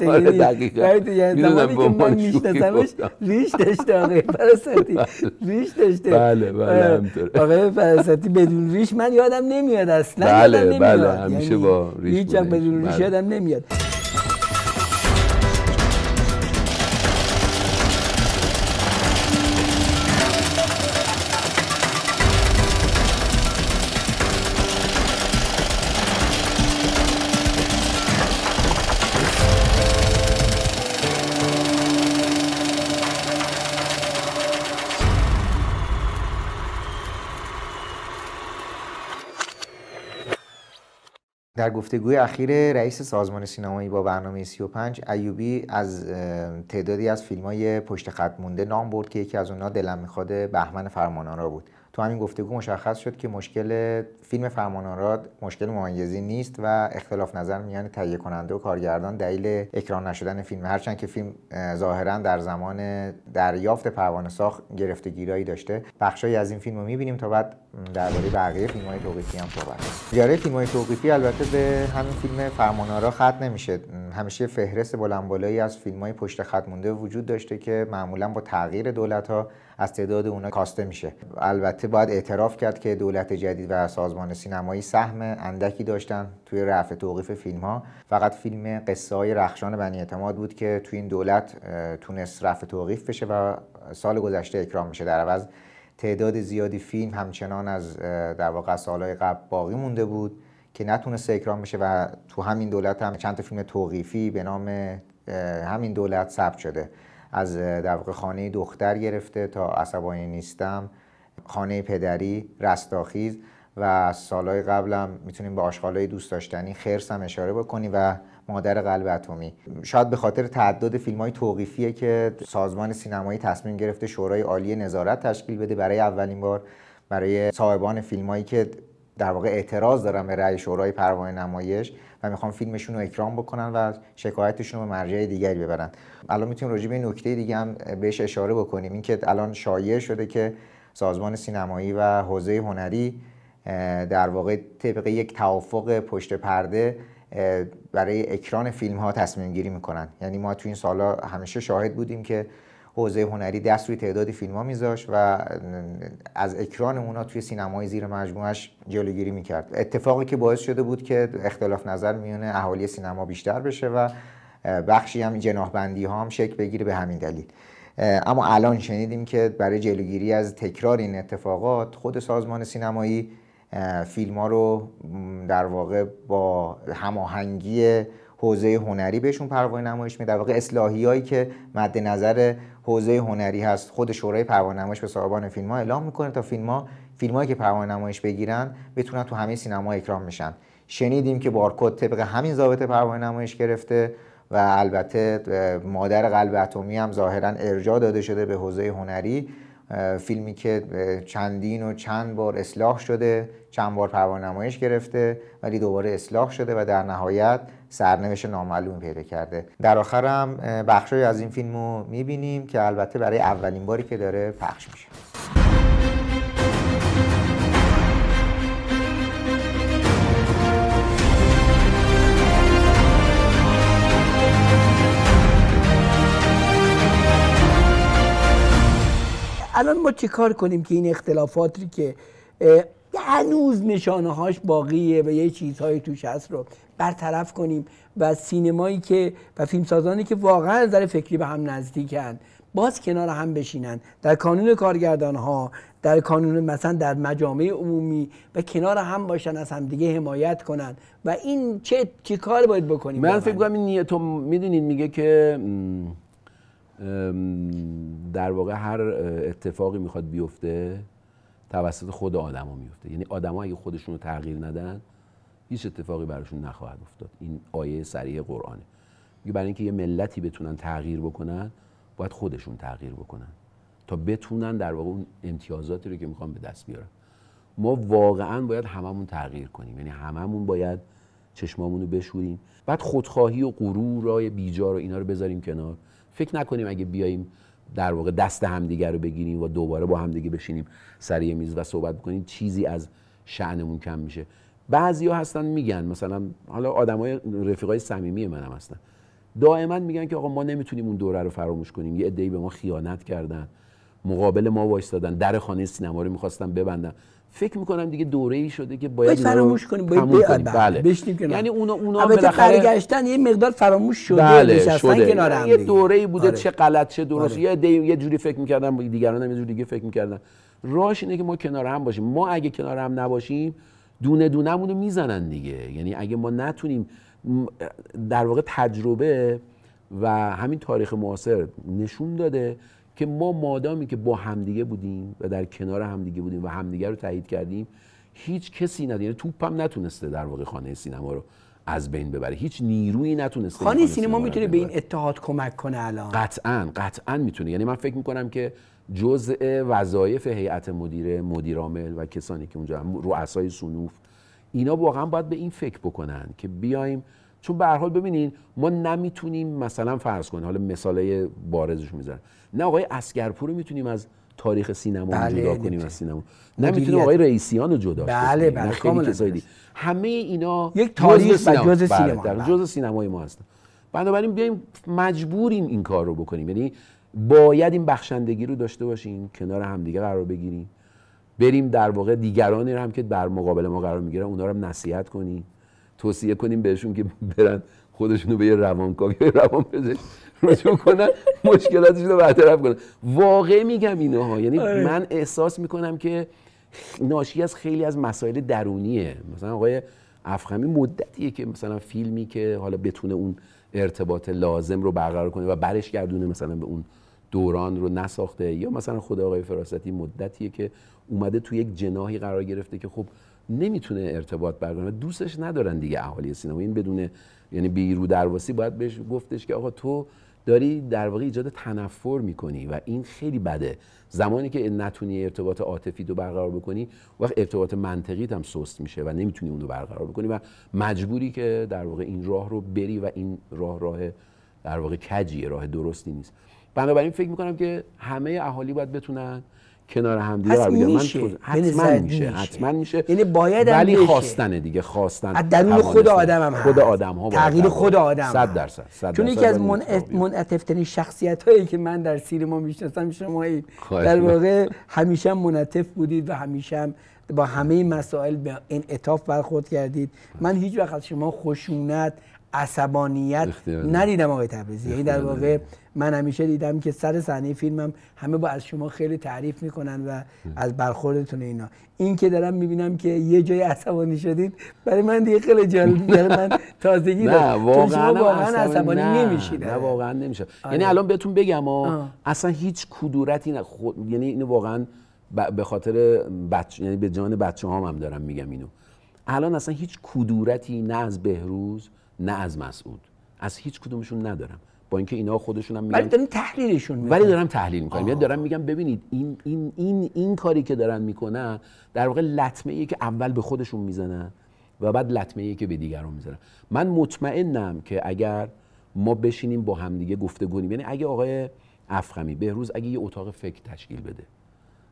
آره دقیقاً یعنی زمانی که من میشناسمش ریش داشته آقای فراستی بله. ریش داشته بله بله آره. آقای فراستی بدون ریش من یادم نمیاد اصلا بله بله همیشه یعنی با ریش بدون ریش بله. یادم نمیاد در گفتگوی اخیر رئیس سازمان سینمایی با برنامه 35 ایوبی از تعدادی از فیلم های پشت خط مونده نام برد که یکی از اونها دلم میخواد بهمن فرمانان را بود تو همین گفتگو مشخص شد که مشکل فیلم فرمان مشکل ممیزی نیست و اختلاف نظر میان تهیه کننده و کارگردان دلیل اکران نشدن فیلم هرچند که فیلم ظاهرا در زمان دریافت پروانه ساخت گرفتگیرایی داشته بخشهایی از این فیلم رو میبینیم تا بعد درباره بقیه فیلم های توقیفی هم صحبت اجاره فیلم توقیفی البته به همین فیلم فرمانارا خط نمیشه همیشه فهرست بلندبالایی از فیلم پشت خط مونده وجود داشته که معمولا با تغییر دولت از تعداد اونا کاسته میشه البته باید اعتراف کرد که دولت جدید و سازمان سینمایی سهم اندکی داشتن توی رفع توقیف فیلم ها فقط فیلم قصه های رخشان بنی اعتماد بود که توی این دولت تونست رفع توقیف بشه و سال گذشته اکرام میشه در عوض تعداد زیادی فیلم همچنان از در واقع سالهای قبل باقی مونده بود که نتونست اکرام بشه و تو همین دولت هم چند تا فیلم توقیفی به نام همین دولت ثبت شده از در خانه دختر گرفته تا عصبانی نیستم خانه پدری رستاخیز و سالهای قبلم میتونیم به آشغالای دوست داشتنی خرس هم اشاره بکنی و مادر قلب اتمی شاید به خاطر تعداد فیلم های توقیفیه که سازمان سینمایی تصمیم گرفته شورای عالی نظارت تشکیل بده برای اولین بار برای صاحبان فیلمایی که در واقع اعتراض دارن به رأی شورای پروانه نمایش و میخوان فیلمشون رو اکرام بکنن و شکایتشون رو به مرجع دیگری ببرن الان میتونیم راجع به نکته دیگه هم بهش اشاره بکنیم اینکه الان شایع شده که سازمان سینمایی و حوزه هنری در واقع طبق یک توافق پشت پرده برای اکران فیلم ها تصمیم گیری میکنن یعنی ما تو این سالا همیشه شاهد بودیم که حوزه هنری دست روی تعدادی فیلم ها میذاشت و از اکران اونا توی سینمای زیر مجموعش جلوگیری میکرد اتفاقی که باعث شده بود که اختلاف نظر میونه اهالی سینما بیشتر بشه و بخشی هم جناهبندی ها هم شکل بگیره به همین دلیل اما الان شنیدیم که برای جلوگیری از تکرار این اتفاقات خود سازمان سینمایی فیلم ها رو در واقع با هماهنگی حوزه هنری بهشون پروانه نمایش میده در واقع اصلاحی هایی که مد نظر حوزه هنری هست خود شورای پروانه نمایش به صاحبان فیلم ها اعلام میکنه تا فیلم ها هایی که پروانه نمایش بگیرن بتونن تو همه سینما اکرام بشن شنیدیم که بارکد طبق همین ضابطه پروانه نمایش گرفته و البته مادر قلب اتمی هم ظاهرا ارجاع داده شده به حوزه هنری فیلمی که چندین و چند بار اصلاح شده چند بار پروانه گرفته ولی دوباره اصلاح شده و در نهایت سرنوشت نامعلوم پیدا کرده در آخرم بخشی از این فیلم رو میبینیم که البته برای اولین باری که داره پخش میشه الان ما چیکار کنیم که این اختلافاتی که هنوز نشانه هاش باقیه و یه چیزهایی توش هست رو برطرف کنیم و سینمایی که و فیلمسازانی که واقعا نظر فکری به هم نزدیکن باز کنار هم بشینن در کانون کارگردان ها در کانون مثلا در مجامع عمومی و کنار هم باشن از همدیگه حمایت کنن و این چه کار باید بکنیم من فکر کنم این تو میدونید میگه که در واقع هر اتفاقی میخواد بیفته توسط خود آدما میفته یعنی آدما اگه خودشون رو تغییر ندن هیچ اتفاقی براشون نخواهد افتاد این آیه صریح قرآنه میگه یعنی برای اینکه یه ملتی بتونن تغییر بکنن باید خودشون تغییر بکنن تا بتونن در واقع اون امتیازاتی رو که میخوان به دست بیارن ما واقعا باید هممون تغییر کنیم یعنی هممون باید چشمامون رو بشوریم بعد خودخواهی و غرور بیجا رو اینا رو بذاریم کنار فکر نکنیم اگه بیاییم در واقع دست همدیگه رو بگیریم و دوباره با همدیگه بشینیم سر میز و صحبت بکنیم چیزی از شعنمون کم میشه بعضیا هستن میگن مثلا حالا آدمای رفیقای صمیمی منم هستن دائما میگن که آقا ما نمیتونیم اون دوره رو فراموش کنیم یه عده‌ای به ما خیانت کردن مقابل ما وایستادن در خانه سینما رو میخواستن ببندن فکر میکنم دیگه دوره ای شده که باید فراموش کنیم باید بیاد بله. بشنیم کنار یعنی اونا اونا بالاخره برگشتن یه مقدار فراموش شده بله. شده. کنار یه دوره ای بوده آره. چه غلط چه درست آره. یه یه جوری فکر میکردن دیگران هم یه جوری دیگه فکر میکردن راش اینه که ما کنار هم باشیم ما اگه کنار هم نباشیم دونه مون رو میزنن دیگه یعنی اگه ما نتونیم در واقع تجربه و همین تاریخ معاصر نشون داده که ما مادامی که با همدیگه بودیم و در کنار همدیگه بودیم و همدیگه رو تایید کردیم هیچ کسی نداره یعنی توپم نتونسته در واقع خانه سینما رو از بین ببره هیچ نیرویی نتونسته خانه, خانه سینما میتونه به این اتحاد کمک کنه الان قطعا قطعا میتونه یعنی من فکر میکنم که جزء وظایف هیئت مدیره مدیرامل و کسانی که اونجا رؤسای سنوف اینا واقعا باید به این فکر بکنن که بیایم چون به هر حال ببینین ما نمیتونیم مثلا فرض کنیم حالا مثالای بارزش میذارم نه آقای اسگرپور رو میتونیم از تاریخ سینما بله جدا کنیم از سینما نمیتونیم آقای رئیسیان رو جدا بله بله کاملا همه اینا یک تاریخ جز سینما, جز بله، سینما. بله. بله. سینمای ما هستن بنابراین بیایم مجبوریم این کار رو بکنیم یعنی باید این بخشندگی رو داشته باشیم کنار همدیگه قرار بگیریم بریم در واقع دیگرانی رو هم که در مقابل ما قرار میگیرن اونا رو هم نصیحت کنیم توصیه کنیم بهشون که برن خودشونو به یه روانکاو روان پزشک رجوع کنن مشکلاتشون رو برطرف کنن واقع میگم اینها یعنی آره. من احساس میکنم که ناشی از خیلی از مسائل درونیه مثلا آقای افخمی مدتیه که مثلا فیلمی که حالا بتونه اون ارتباط لازم رو برقرار کنه و برش گردونه مثلا به اون دوران رو نساخته یا مثلا خود آقای فراستی مدتیه که اومده تو یک جناهی قرار گرفته که خب نمیتونه ارتباط برقرار دوستش ندارن دیگه اهالی سینما این بدون یعنی بیرو درواسی باید بهش گفتش که آقا تو داری در واقع ایجاد تنفر میکنی و این خیلی بده زمانی که نتونی ارتباط عاطفی رو برقرار بکنی وقت ارتباط منطقی هم سست میشه و نمیتونی اون رو برقرار بکنی و مجبوری که در واقع این راه رو بری و این راه راه در واقع کجیه راه درستی نیست بنابراین فکر میکنم که همه اهالی باید بتونن کنار هم دیگه قرار من یعنی حتما میشه حتما میشه یعنی باید ولی خواستن دیگه خواستن از درون خود آدم هم خود آدم ها تغییر خود آدم 100 درصد چون یکی از منعطف ترین شخصیت هایی که من در سیر ما میشناسم شما در واقع همیشه منعطف بودید و همیشه با همه مسائل به این اتاف برخورد کردید من هیچ وقت شما خشونت عصبانیت ندیدم آقای تبریزی یعنی در واقع من همیشه دیدم که سر صحنه فیلمم همه با از شما خیلی تعریف میکنن و از برخوردتون اینا این که دارم میبینم که یه جای عصبانی شدید برای من دیگه خیلی جالب دارم من تازگی نه واقعا واقعا عصبانی نمیشید نه واقعا نمیشه آره. یعنی الان بهتون بگم اصلا هیچ کدورتی نه یعنی اینو واقعا به خاطر یعنی به جان بچه هم دارم میگم اینو الان اصلا هیچ کدورتی نه از بهروز نه از مسعود از هیچ کدومشون ندارم با اینکه اینا خودشون هم ولی دارم تحلیلشون میکنم ولی دارم تحلیل میکنم یا دارم میگم ببینید این این این این کاری که دارن میکنن در واقع لطمه ایه که اول به خودشون میزنن و بعد لطمه ایه که به دیگران میزنن من مطمئنم که اگر ما بشینیم با همدیگه گفتگو کنیم یعنی اگه آقای افخمی بهروز اگه یه اتاق فکر تشکیل بده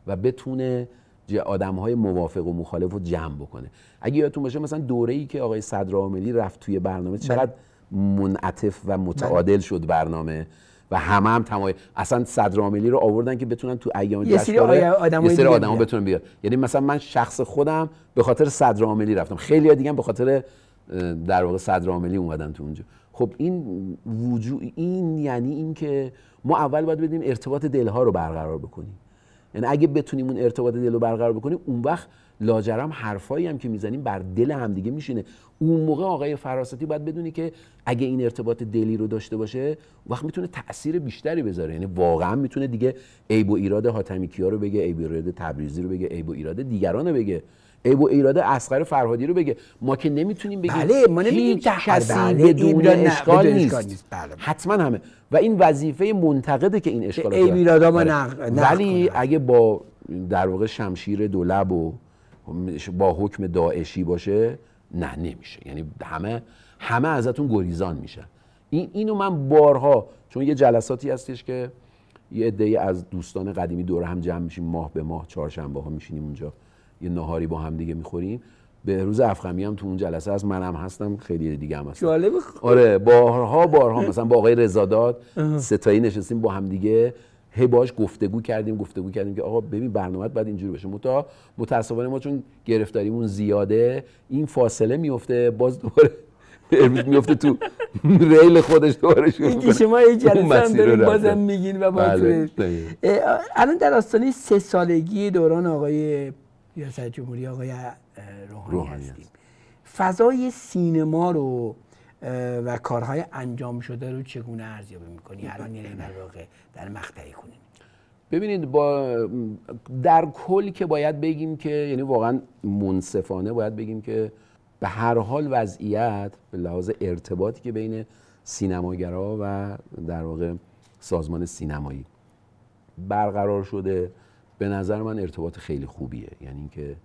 و بتونه آدم های موافق و مخالف رو جمع بکنه اگه یادتون باشه مثلا دوره ای که آقای صدر عاملی رفت توی برنامه بله. چقدر منعطف و متعادل بله. شد برنامه و همه هم تمای اصلا عاملی رو آوردن که بتونن تو ایام جشنواره یه سری آدم, ها بتونن بیاد یعنی مثلا من شخص خودم به خاطر عاملی رفتم خیلی دیگه به خاطر در واقع عاملی اومدن تو اونجا خب این وجود این یعنی اینکه ما اول باید بدیم ارتباط دلها رو برقرار بکنیم یعنی اگه بتونیم اون ارتباط دل رو برقرار بکنیم اون وقت لاجرم حرفایی هم که میزنیم بر دل همدیگه میشینه اون موقع آقای فراستی باید بدونی که اگه این ارتباط دلی رو داشته باشه وقت میتونه تاثیر بیشتری بذاره یعنی واقعا میتونه دیگه عیب و ایراد حاتمی کیا رو بگه عیب و ایراد تبریزی رو بگه عیب و ایراد دیگران رو بگه ایراده و ایراد اسقر فرهادی رو بگه ما که نمیتونیم بگیم بله ما نمیگیم کسی بله، بدون اشکال نیست, بله، بله. حتما همه و این وظیفه منتقده که این اشکال ای ما ولی اگه با در واقع شمشیر دولب و با حکم داعشی باشه نه نمیشه یعنی همه همه ازتون گریزان میشن این اینو من بارها چون یه جلساتی هستش که یه عده از دوستان قدیمی دور هم جمع میشیم ماه به ماه چهارشنبه ها میشینیم اونجا یه نهاری با هم دیگه میخوریم به روز افخمی هم تو اون جلسه هست منم هستم خیلی دیگه هم هستم آره بارها بارها مثلا با آقای رزاداد ستایی نشستیم با هم دیگه هی باش گفتگو کردیم گفتگو کردیم که آقا ببین برنامه باید اینجوری بشه متا متاسفانه ما چون گرفتاریمون زیاده این فاصله میفته باز دوباره میفته تو ریل خودش دوباره شروع اینکه شما یه جلسه میگین و با بله، الان در آستانه سه سالگی دوران آقای ریاست جمهوری آقای روحانی, روحانی هستیم فضای سینما رو و کارهای انجام شده رو چگونه ارزیابی میکنی الان یعنی در واقع در کنیم ببینید با در کل که باید بگیم که یعنی واقعا منصفانه باید بگیم که به هر حال وضعیت به لحاظ ارتباطی که بین سینماگرها و در واقع سازمان سینمایی برقرار شده به نظر من ارتباط خیلی خوبیه یعنی اینکه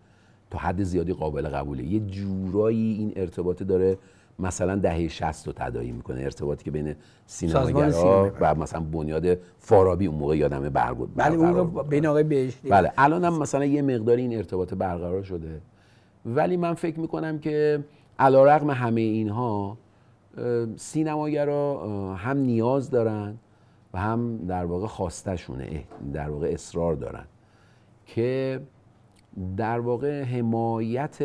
تا حد زیادی قابل قبوله یه جورایی این ارتباطه داره مثلا دهه 60 رو تدایی میکنه ارتباطی که بین سینماگرها و مثلا بنیاد فارابی اون موقع یادمه برگرد بله اون بین آقای بهشتی بله الان هم مثلا یه مقداری این ارتباط برقرار شده ولی من فکر میکنم که رقم همه اینها سینماگرها هم نیاز دارن و هم در واقع خواستشونه در واقع اصرار دارن که در واقع حمایت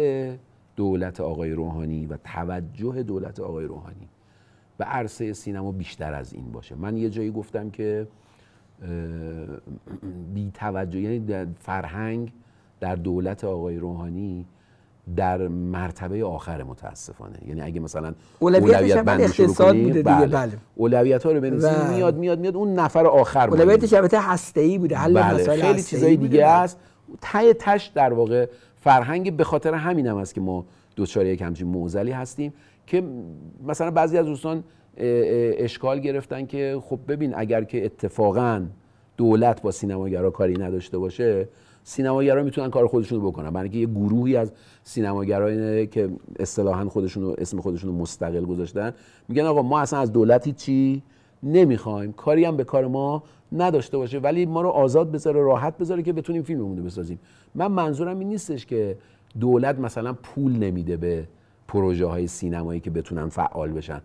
دولت آقای روحانی و توجه دولت آقای روحانی به عرصه سینما بیشتر از این باشه من یه جایی گفتم که بی توجه یعنی فرهنگ در دولت آقای روحانی در مرتبه آخر متاسفانه یعنی اگه مثلا اولویت بند اقتصاد بوده دیگه بله. بله. اولویت ها رو بنویسیم بله. میاد میاد میاد اون نفر آخر اولویتش البته هسته بوده حل بله. مسائل خیلی چیزای دیگه است ته تش در واقع فرهنگ به خاطر همین هم است که ما دوچاره یک همچین هستیم که مثلا بعضی از دوستان اشکال گرفتن که خب ببین اگر که اتفاقا دولت با سینماگرا کاری نداشته باشه سینماگرها میتونن کار خودشون رو بکنن برای یه گروهی از سینماگرایی که اصطلاحا خودشون رو اسم خودشون رو مستقل گذاشتن میگن آقا ما اصلا از دولتی چی نمیخوایم کاری هم به کار ما نداشته باشه ولی ما رو آزاد بذاره راحت بذاره که بتونیم فیلممون رو بسازیم من منظورم این نیستش که دولت مثلا پول نمیده به پروژه های سینمایی که بتونن فعال بشن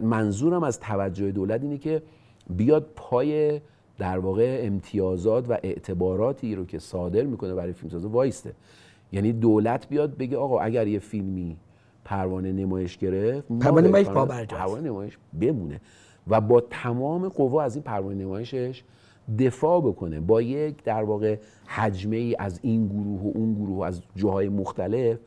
منظورم از توجه دولت اینه که بیاد پای در واقع امتیازات و اعتباراتی رو که صادر میکنه برای فیلمسازا وایسته یعنی دولت بیاد بگه آقا اگر یه فیلمی پروانه نمایش گرفت پروانه نمایش پروانه نمایش بمونه و با تمام قوا از این پروانه نمایشش دفاع بکنه با یک در واقع حجمه ای از این گروه و اون گروه و از جاهای مختلف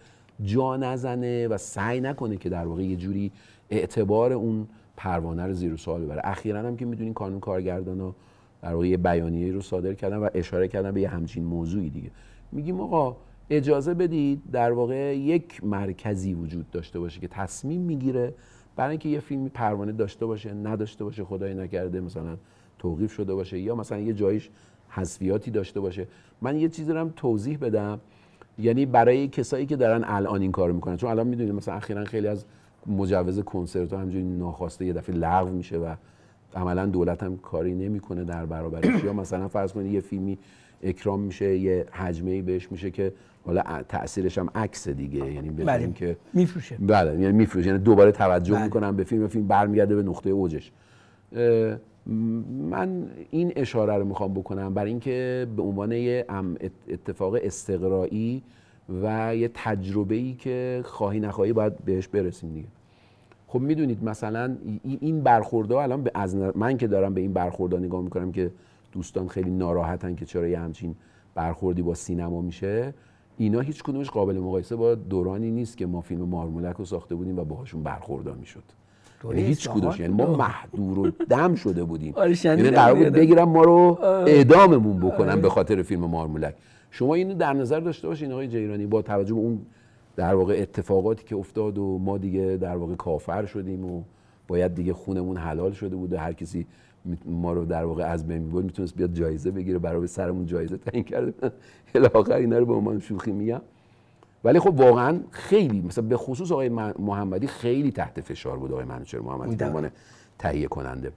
جا نزنه و سعی نکنه که در واقع یه جوری اعتبار اون پروانه رو زیر سوال ببره اخیرا هم که میدونین کانون کارگردان در واقع یه بیانیه رو صادر کردن و اشاره کردن به یه همچین موضوعی دیگه میگیم آقا اجازه بدید در واقع یک مرکزی وجود داشته باشه که تصمیم میگیره برای اینکه یه فیلمی پروانه داشته باشه نداشته باشه خدای نکرده مثلا توقیف شده باشه یا مثلا یه جایش حذفیاتی داشته باشه من یه چیزی هم توضیح بدم یعنی برای کسایی که دارن الان این کارو میکنن چون الان میدونید مثلا اخیرا خیلی از مجوز کنسرت ها همجوری ناخواسته یه دفعه لغو میشه و عملا دولت هم کاری نمیکنه در برابرش یا مثلا فرض کنید یه فیلمی اکرام میشه یه حجمه بهش میشه که حالا تاثیرش هم عکس دیگه یعنی بله. که میفروشه بله یعنی میفروشه یعنی دوباره توجه بله. میکنم به فیلم فیلم برمیگرده به نقطه اوجش من این اشاره رو میخوام بکنم برای اینکه به عنوان یه اتفاق استقرایی و یه تجربه ای که خواهی نخواهی باید بهش برسیم دیگه خب میدونید مثلا این برخوردها الان به از من که دارم به این برخوردها نگاه میکنم که دوستان خیلی ناراحتن که چرا یه همچین برخوردی با سینما میشه اینا هیچ کدومش قابل مقایسه با دورانی نیست که ما فیلم مارمولک رو ساخته بودیم و باهاشون برخوردا میشد یعنی هیچ کدومش یعنی ما محدور و دم شده بودیم آره، یعنی قرار بود بگیرم ما رو آره. اعداممون بکنن به آره. خاطر فیلم مارمولک شما اینو در نظر داشته باشین آقای جیرانی با توجه به اون در واقع اتفاقاتی که افتاد و ما دیگه در واقع کافر شدیم و باید دیگه خونمون حلال شده بود و هر کسی ما رو در واقع از بین بود میتونست بیاد جایزه بگیره برای سرمون جایزه تعیین کرده الاخر اینا رو به عنوان شوخی میگم ولی خب واقعا خیلی مثلا به خصوص آقای محمدی خیلی تحت فشار بود آقای منوچهر محمدی به عنوان تهیه کننده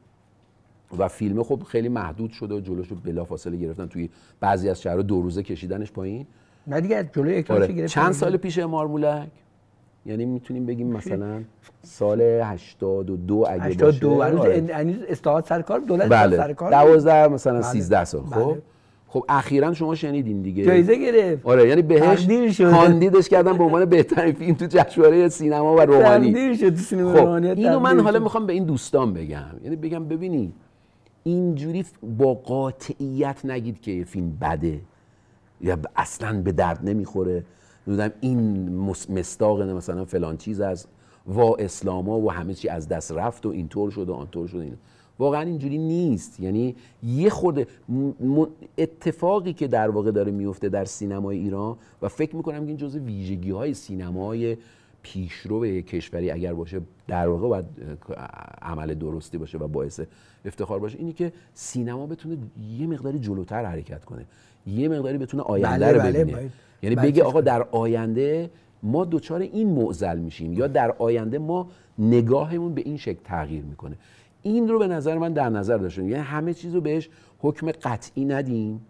و فیلم خب خیلی محدود شده و جلوشو بلافاصله گرفتن توی بعضی از شهرها دو روزه کشیدنش پایین نه دیگه جلوی آره. چند سال پیش امار مولک یعنی میتونیم بگیم مثلا سال 82 اگه 82 باشه 82 هنوز استاد آره. سر کار دولت بله. سر کار 12 مثلا 13 بله. سال خب بله. خب اخیرا شما شنیدین دیگه جایزه گرفت آره یعنی بهش کاندیدش کردن به عنوان بهترین فیلم تو جشنواره سینما و رومانی شد تو سینما خب. رومانی اینو من حالا میخوام به این دوستان بگم یعنی بگم ببینید اینجوری با قاطعیت نگید که یه فیلم بده یا اصلا به درد نمیخوره نمیدونم این مستاق مثلا فلان چیز از وا اسلاما و همه چی از دست رفت و اینطور شد و آنطور شد این واقعا اینجوری نیست یعنی یه خورده اتفاقی که در واقع داره میفته در سینمای ایران و فکر میکنم که این جزء ویژگی های سینمای پیشرو کشوری اگر باشه در واقع باید عمل درستی باشه و باعث افتخار باشه اینی که سینما بتونه یه مقداری جلوتر حرکت کنه یه مقداری بتونه آینده بله، رو بله، ببینه بله. یعنی بگه آقا در آینده ما دوچار این معزل میشیم یا در آینده ما نگاهمون به این شکل تغییر میکنه این رو به نظر من در نظر داشتیم یعنی همه چیز رو بهش حکم قطعی ندیم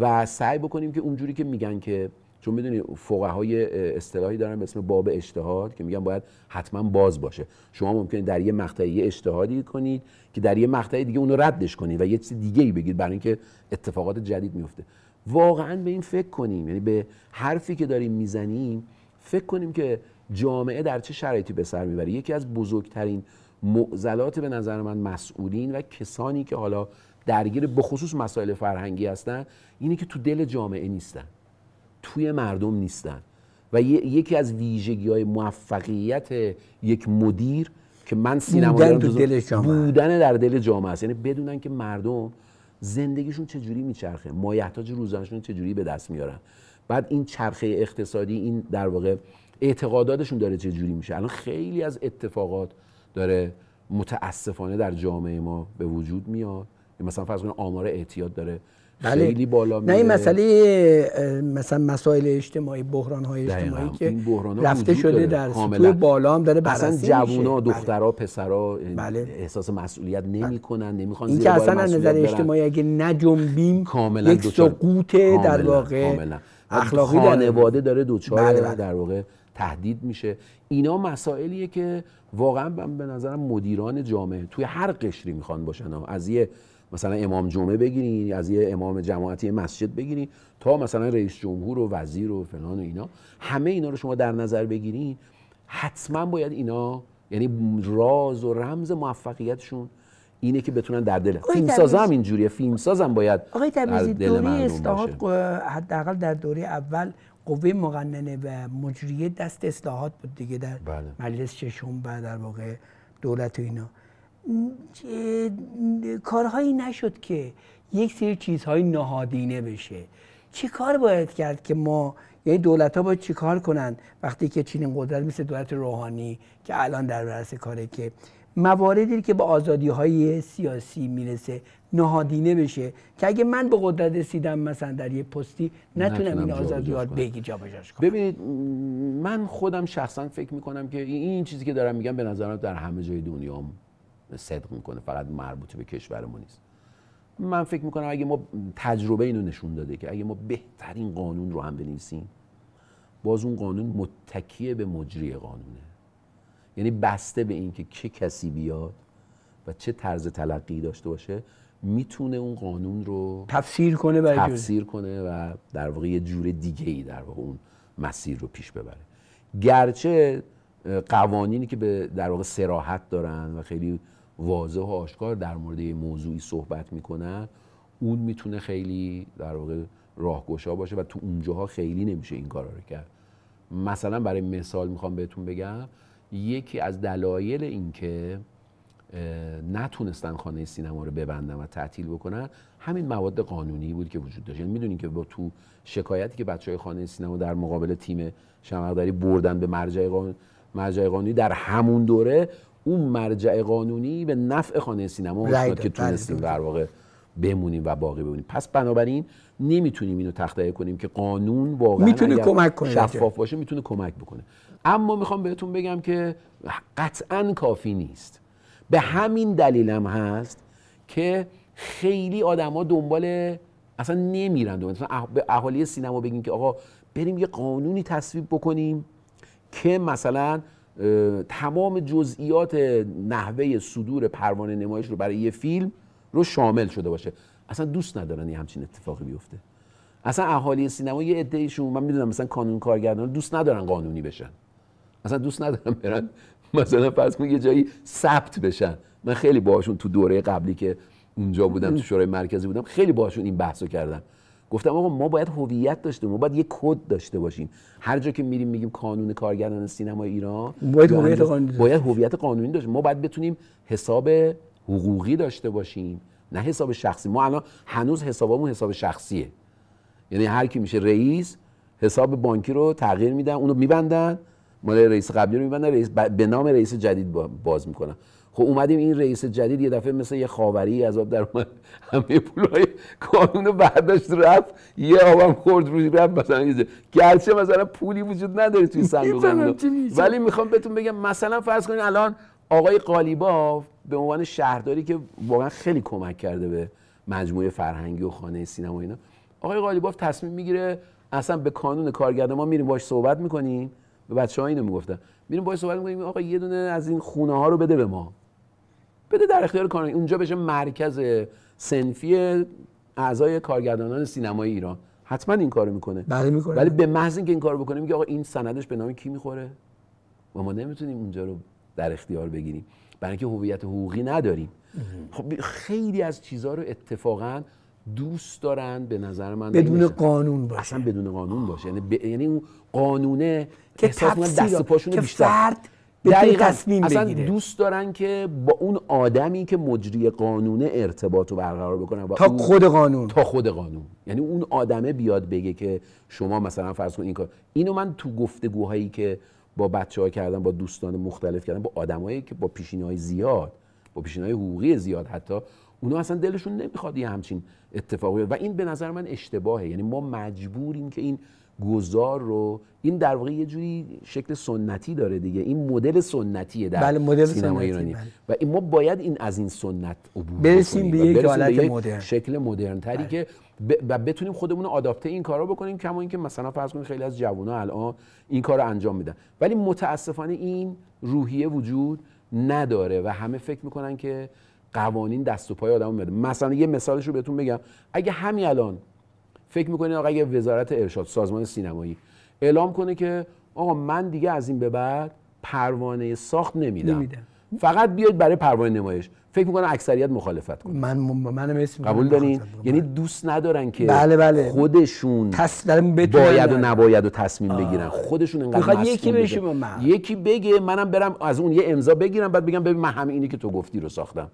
و سعی بکنیم که اونجوری که میگن که چون میدونی های اصطلاحی دارن به اسم باب اجتهاد که میگن باید حتما باز باشه شما ممکنه در یه مقطعی اجتهادی کنید که در یه مقطعی دیگه اونو ردش کنید و یه چیز دیگه ای بگید برای اینکه اتفاقات جدید میفته واقعا به این فکر کنیم یعنی به حرفی که داریم میزنیم فکر کنیم که جامعه در چه شرایطی به سر میبره یکی از بزرگترین معضلات به نظر من مسئولین و کسانی که حالا درگیر بخصوص مسائل فرهنگی هستن اینه که تو دل جامعه نیستن توی مردم نیستن و یکی از ویژگی های موفقیت یک مدیر که من سینما بودن, دل بودن در دل جامعه است یعنی بدونن که مردم زندگیشون چجوری میچرخه مایحتاج روزانشون چجوری به دست میارن بعد این چرخه اقتصادی این در واقع اعتقاداتشون داره چجوری میشه الان خیلی از اتفاقات داره متاسفانه در جامعه ما به وجود میاد مثلا فرض کنید آمار اعتیاد داره بله. نه این مسئله مثلا مسائل اجتماعی بحران های اجتماعی که رفته شده در سطح بالا هم داره اصلا جوونا بله. دخترا بله. پسرا بله. احساس مسئولیت نمیکنن بله. نمیخوان این که اصلا از نظر اجتماعی اگه نجنبیم کاملا یک سقوط در واقع اخلاقی اخلاقی خانواده داره دوچار بله، بله. در واقع تهدید میشه اینا مسائلیه که واقعا به نظرم مدیران جامعه توی هر قشری میخوان باشن از یه مثلا امام جمعه بگیرین از یه امام جماعتی مسجد بگیرین تا مثلا رئیس جمهور و وزیر و فلان و اینا همه اینا رو شما در نظر بگیرید حتما باید اینا یعنی راز و رمز موفقیتشون اینه که بتونن در دل فیلمساز هم اینجوریه فیلمساز هم باید آقای تبریزی دوری اصلاحات حداقل در دوره اول قوه مقننه و مجریه دست اصلاحات بود دیگه در بله. مجلس ششم بعد در واقع دولت و اینا کارهایی نشد که یک سری چیزهای نهادینه بشه چی کار باید کرد که ما یعنی دولت ها باید چی کار کنن وقتی که چنین قدرت مثل دولت روحانی که الان در برس کاره که مواردی که به آزادی های سیاسی میرسه نهادینه بشه که اگه من به قدرت رسیدم مثلا در یه پستی نتونم این آزادی ها بگی بجاش کنم ببینید من خودم شخصا فکر میکنم که این چیزی که دارم میگم به نظرم در همه جای دنیا صدق میکنه فقط مربوط به کشورمون نیست من فکر میکنم اگه ما تجربه اینو نشون داده که اگه ما بهترین قانون رو هم بنویسیم باز اون قانون متکیه به مجری قانونه یعنی بسته به این که چه کسی بیاد و چه طرز تلقی داشته باشه میتونه اون قانون رو تفسیر کنه برای تفسیر کنه و در واقع یه جور دیگه ای در واقع اون مسیر رو پیش ببره گرچه قوانینی که به در واقع سراحت دارن و خیلی واضح و آشکار در مورد یه موضوعی صحبت میکنن اون میتونه خیلی در واقع راهگشا باشه و تو اونجاها خیلی نمیشه این کارا رو کرد مثلا برای مثال میخوام بهتون بگم یکی از دلایل اینکه نتونستن خانه سینما رو ببندن و تعطیل بکنن همین مواد قانونی بود که وجود داشت یعنی میدونین که با تو شکایتی که بچه های خانه سینما در مقابل تیم شمرداری بردن به مرجع مرجع قانونی در همون دوره اون مرجع قانونی به نفع خانه سینما افتاد که بله، تونستیم بله. در واقع بمونیم و باقی بمونیم پس بنابراین نمیتونیم اینو تخته کنیم که قانون واقعا شفاف باشه میتونه کمک بکنه اما میخوام بهتون بگم که قطعا کافی نیست به همین دلیلم هست که خیلی آدما دنبال اصلا نمیرن دنبال به اهالی سینما بگیم که آقا بریم یه قانونی تصویب بکنیم که مثلا تمام جزئیات نحوه صدور پروانه نمایش رو برای یه فیلم رو شامل شده باشه اصلا دوست ندارن یه همچین اتفاقی بیفته اصلا اهالی سینما یه عده‌ایشون من میدونم مثلا کانون کارگردان دوست ندارن قانونی بشن اصلا دوست ندارن برن مثلا فرض کن یه جایی ثبت بشن من خیلی باهاشون تو دوره قبلی که اونجا بودم تو شورای مرکزی بودم خیلی باهاشون این بحثو کردم گفتم آقا ما باید هویت داشته ما باید یه کد داشته باشیم هر جا که میریم میگیم قانون کارگردان سینما ایران باید هویت قانونی باید هویت قانونی داشته ما باید بتونیم حساب حقوقی داشته باشیم نه حساب شخصی ما الان هنوز حسابمون حساب شخصیه یعنی هر کی میشه رئیس حساب بانکی رو تغییر میدن اونو میبندن مال رئیس قبلی رو میبندن رئیس به نام رئیس جدید باز میکنن خب اومدیم این رئیس جدید یه دفعه مثل یه خاوری از آب در اومد همه پولای کانون بعدش برداشت رفت یه آبم خورد روی رفت مثلا گرچه مثلا پولی وجود نداره توی صندوق ولی میخوام بهتون بگم مثلا فرض کنین الان آقای قالیباف به عنوان شهرداری که واقعا خیلی کمک کرده به مجموعه فرهنگی و خانه سینما اینا آقای قالیباف تصمیم میگیره اصلا به کانون کارگرد ما میریم باش صحبت میکنیم به بچه‌ها اینو میگفتن میریم باش صحبت میکنیم آقا یه دونه از این خونه ها رو بده به ما بده در اختیار اونجا بشه مرکز سنفی اعضای کارگردانان سینمای ایران حتما این کارو میکنه بله میکنه ولی به محض اینکه این کارو بکنه میگه آقا این سندش به نام کی میخوره و ما نمیتونیم اونجا رو در اختیار بگیریم برای اینکه هویت حقوقی نداریم خب خیلی از چیزها رو اتفاقا دوست دارن به نظر من بدون یعنی قانون باشه اصلا بدون قانون باشه یعنی یعنی اون قانونه که احساس دست پاشون بیشتر فرد دقیقا تصمیم اصلا دوست دارن که با اون آدمی که مجری قانونه ارتباط رو برقرار بکنن تا خود قانون تا خود قانون یعنی اون آدمه بیاد بگه که شما مثلا فرض کن این کار اینو من تو گفتگوهایی که با بچه ها کردم با دوستان مختلف کردم با آدمایی که با پیشین های زیاد با پیشین های حقوقی زیاد حتی اونا اصلا دلشون نمیخواد یه همچین اتفاقی و این به نظر من اشتباهه یعنی ما مجبوریم که این گذار رو این در واقع یه جوری شکل سنتی داره دیگه این مدل سنتیه در بله سینما ایرانی بله. و این ما باید این از این سنت عبور برسیم به یک حالت مدرن شکل مدرن تری بله. که و بتونیم خودمون آداپت این کارا بکنیم کما اینکه مثلا فرض کنید خیلی از ها الان این کار رو انجام میدن ولی متاسفانه این روحیه وجود نداره و همه فکر میکنن که قوانین دست و پای آدمو میده مثلا یه مثالش رو بهتون بگم اگه همین الان فکر میکنید آقا اگه وزارت ارشاد سازمان سینمایی اعلام کنه که آقا من دیگه از این به بعد پروانه ساخت نمیدم, فقط بیاید برای پروانه نمایش فکر میکنم اکثریت مخالفت کنه من منم قبول دارین یعنی بله. دوست ندارن که بله بله. خودشون باید و نباید و تصمیم بگیرن خودشون انقدر یکی بشه من. یکی بگه منم برم از اون یه امضا بگیرم بعد بگم ببین من همه اینی که تو گفتی رو ساختم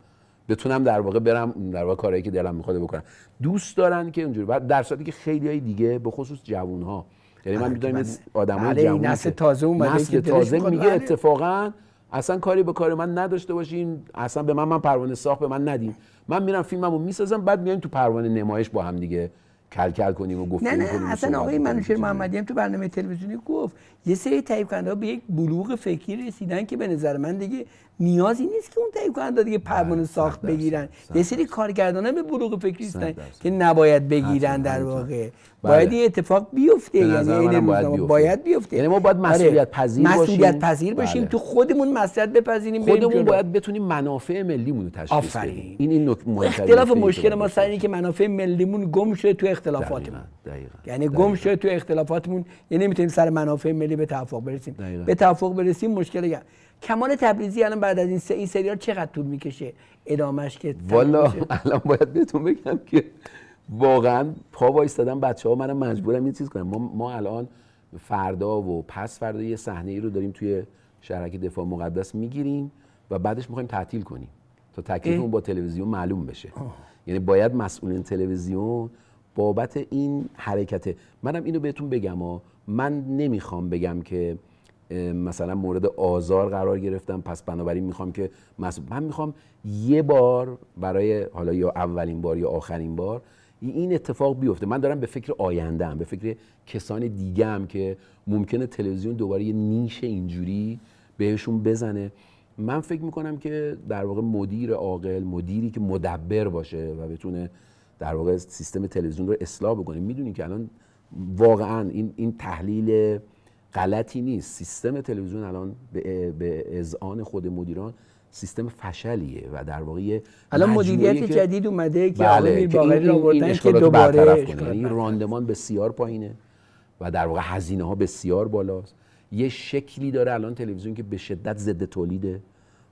بتونم در واقع برم در واقع کارهایی که دلم میخواد بکنم دوست دارن که اونجوری بعد در صورتی که خیلی دیگه به خصوص جوان ها یعنی من آره، میدونم آدمای آره، جوان نسل تازه اومده نسل تازه میگه آره. اتفاقا اصلا کاری به کار من نداشته باشین اصلا به من من پروانه ساخت به من ندین من میرم فیلممو میسازم بعد میایم تو پروانه نمایش با هم دیگه کلکل کنیم و گفتگو کنیم نه نه اصلا آقای منوشیر محمدی هم تو برنامه تلویزیونی گفت یه سری تایپ کننده ها به یک بلوغ فکری رسیدن که به نظر من دیگه نیازی نیست که اون تایپ کننده دیگه پروانه ساخت بگیرن یه سری کارگردان به بلوغ فکری رسیدن که نباید بگیرن در واقع باید بله. یه اتفاق بیفته یعنی این باید بیفته. باید بیفته یعنی ما باید آره. مسئولیت پذیر باشیم مسئولیت پذیر باشیم بله. تو خودمون مسئولیت بپذیریم خودمون باید بتونیم منافع ملیمون رو تشخیص بدیم این این نکته اختلاف مشکل ما سر که منافع ملیمون گم شده تو اختلافاتمون یعنی گم شده تو اختلافاتمون یعنی نمیتونیم سر منافع ملی به توافق برسیم به توافق برسیم مشکل کمال تبریزی الان بعد از این سه این سریال چقدر طول میکشه ادامش که والا الان باید بهتون بگم که واقعا پا وایستادم بچه ها منم مجبورم این چیز کنم ما, ما الان فردا و پس فردا یه صحنه ای رو داریم توی شرک دفاع مقدس میگیریم و بعدش میخوایم تعطیل کنیم تا تکلیفمون با تلویزیون معلوم بشه یعنی باید مسئولین تلویزیون بابت این حرکت منم اینو بهتون بگم ها من نمیخوام بگم که مثلا مورد آزار قرار گرفتم پس بنابراین میخوام که من میخوام یه بار برای حالا یا اولین بار یا آخرین بار این اتفاق بیفته من دارم به فکر آینده به فکر کسان دیگه که ممکنه تلویزیون دوباره یه نیش اینجوری بهشون بزنه من فکر میکنم که در واقع مدیر عاقل مدیری که مدبر باشه و بتونه در واقع سیستم تلویزیون رو اصلاح بکنه میدونی که الان واقعا این, این تحلیل غلطی نیست سیستم تلویزیون الان به, به خود مدیران سیستم فشلیه و در واقع الان مدیریت جدید اومده که بله که این, باقری این که دوباره یعنی راندمان بسیار پایینه و در واقع هزینه ها بسیار بالاست یه شکلی داره الان تلویزیون که به شدت ضد تولیده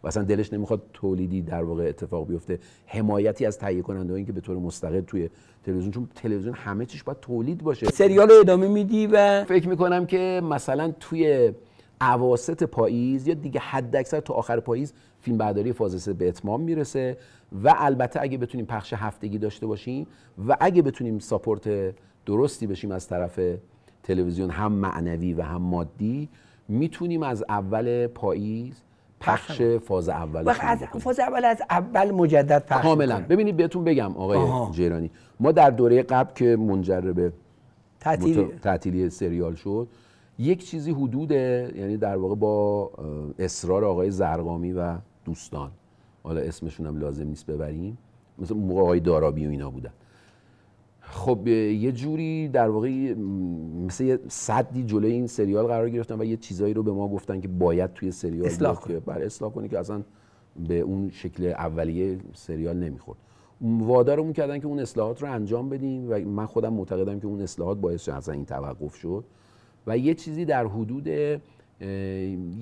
و اصلا دلش نمیخواد تولیدی در واقع اتفاق بیفته حمایتی از تهیه کننده این که به طور مستقل توی تلویزیون چون تلویزیون همه چیش باید تولید باشه سریال رو ادامه میدی و فکر میکنم که مثلا توی اواسط پاییز یا دیگه حد اکثر تا آخر پاییز فیلم برداری فاز به اتمام میرسه و البته اگه بتونیم پخش هفتگی داشته باشیم و اگه بتونیم ساپورت درستی بشیم از طرف تلویزیون هم معنوی و هم مادی میتونیم از اول پاییز پخش فاز اول از فاز اول از اول مجدد پخش کاملا ببینید بهتون بگم آقای آها. جیرانی ما در دوره قبل که منجر به تعطیلی سریال شد یک چیزی حدوده یعنی در واقع با اصرار آقای زرگامی و دوستان حالا اسمشون هم لازم نیست ببریم مثل موقع آقای دارابی و اینا بودن خب یه جوری در واقع مثل یه صدی جلوی این سریال قرار گرفتن و یه چیزایی رو به ما گفتن که باید توی سریال اصلاح کنی بر بله، اصلاح کنی که اصلا به اون شکل اولیه سریال نمیخورد وادارمون کردن که اون اصلاحات رو انجام بدیم و من خودم معتقدم که اون اصلاحات باعث از این توقف شد و یه چیزی در حدود یه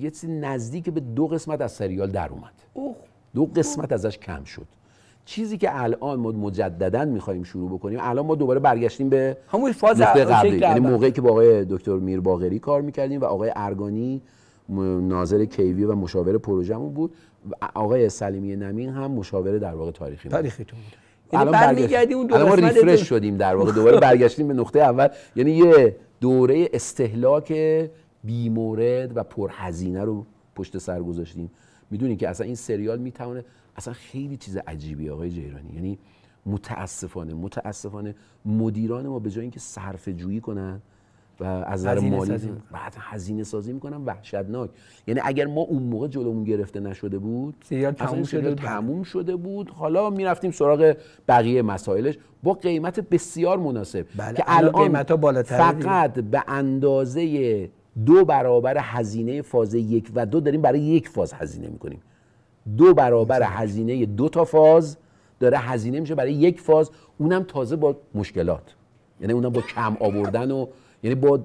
چیزی نزدیک به دو قسمت از سریال در اومد دو قسمت ازش کم شد چیزی که الان ما مجددا میخوایم شروع بکنیم الان ما دوباره برگشتیم به همون فاز قبلی یعنی موقعی که با آقای دکتر میر باقری کار میکردیم و آقای ارگانی ناظر کیوی و مشاور پروژمون بود و آقای سلیمی نمین هم مشاور در واقع تاریخی تاریخیتون بود یعنی الان اون الان ما ریفرش شدیم در واقع دوباره برگشتیم به نقطه اول یعنی یه دوره استهلاک بیمورد و پرهزینه رو پشت سر گذاشتیم میدونی که اصلا این سریال میتونه اصلا خیلی چیز عجیبی آقای جیرانی یعنی متاسفانه متاسفانه مدیران ما به جای اینکه صرفه جویی کنن از نظر مالی بعد هزینه سازی میکنم وحشتناک یعنی اگر ما اون موقع جلومون گرفته نشده بود سریال تموم شده بود تموم شده بود حالا میرفتیم سراغ بقیه مسائلش با قیمت بسیار مناسب بله، که الان بالاتر فقط به اندازه دو برابر هزینه فاز یک و دو داریم برای یک فاز هزینه میکنیم دو برابر هزینه دو تا فاز داره هزینه میشه برای یک فاز اونم تازه با مشکلات یعنی اونم با کم آوردن و یعنی با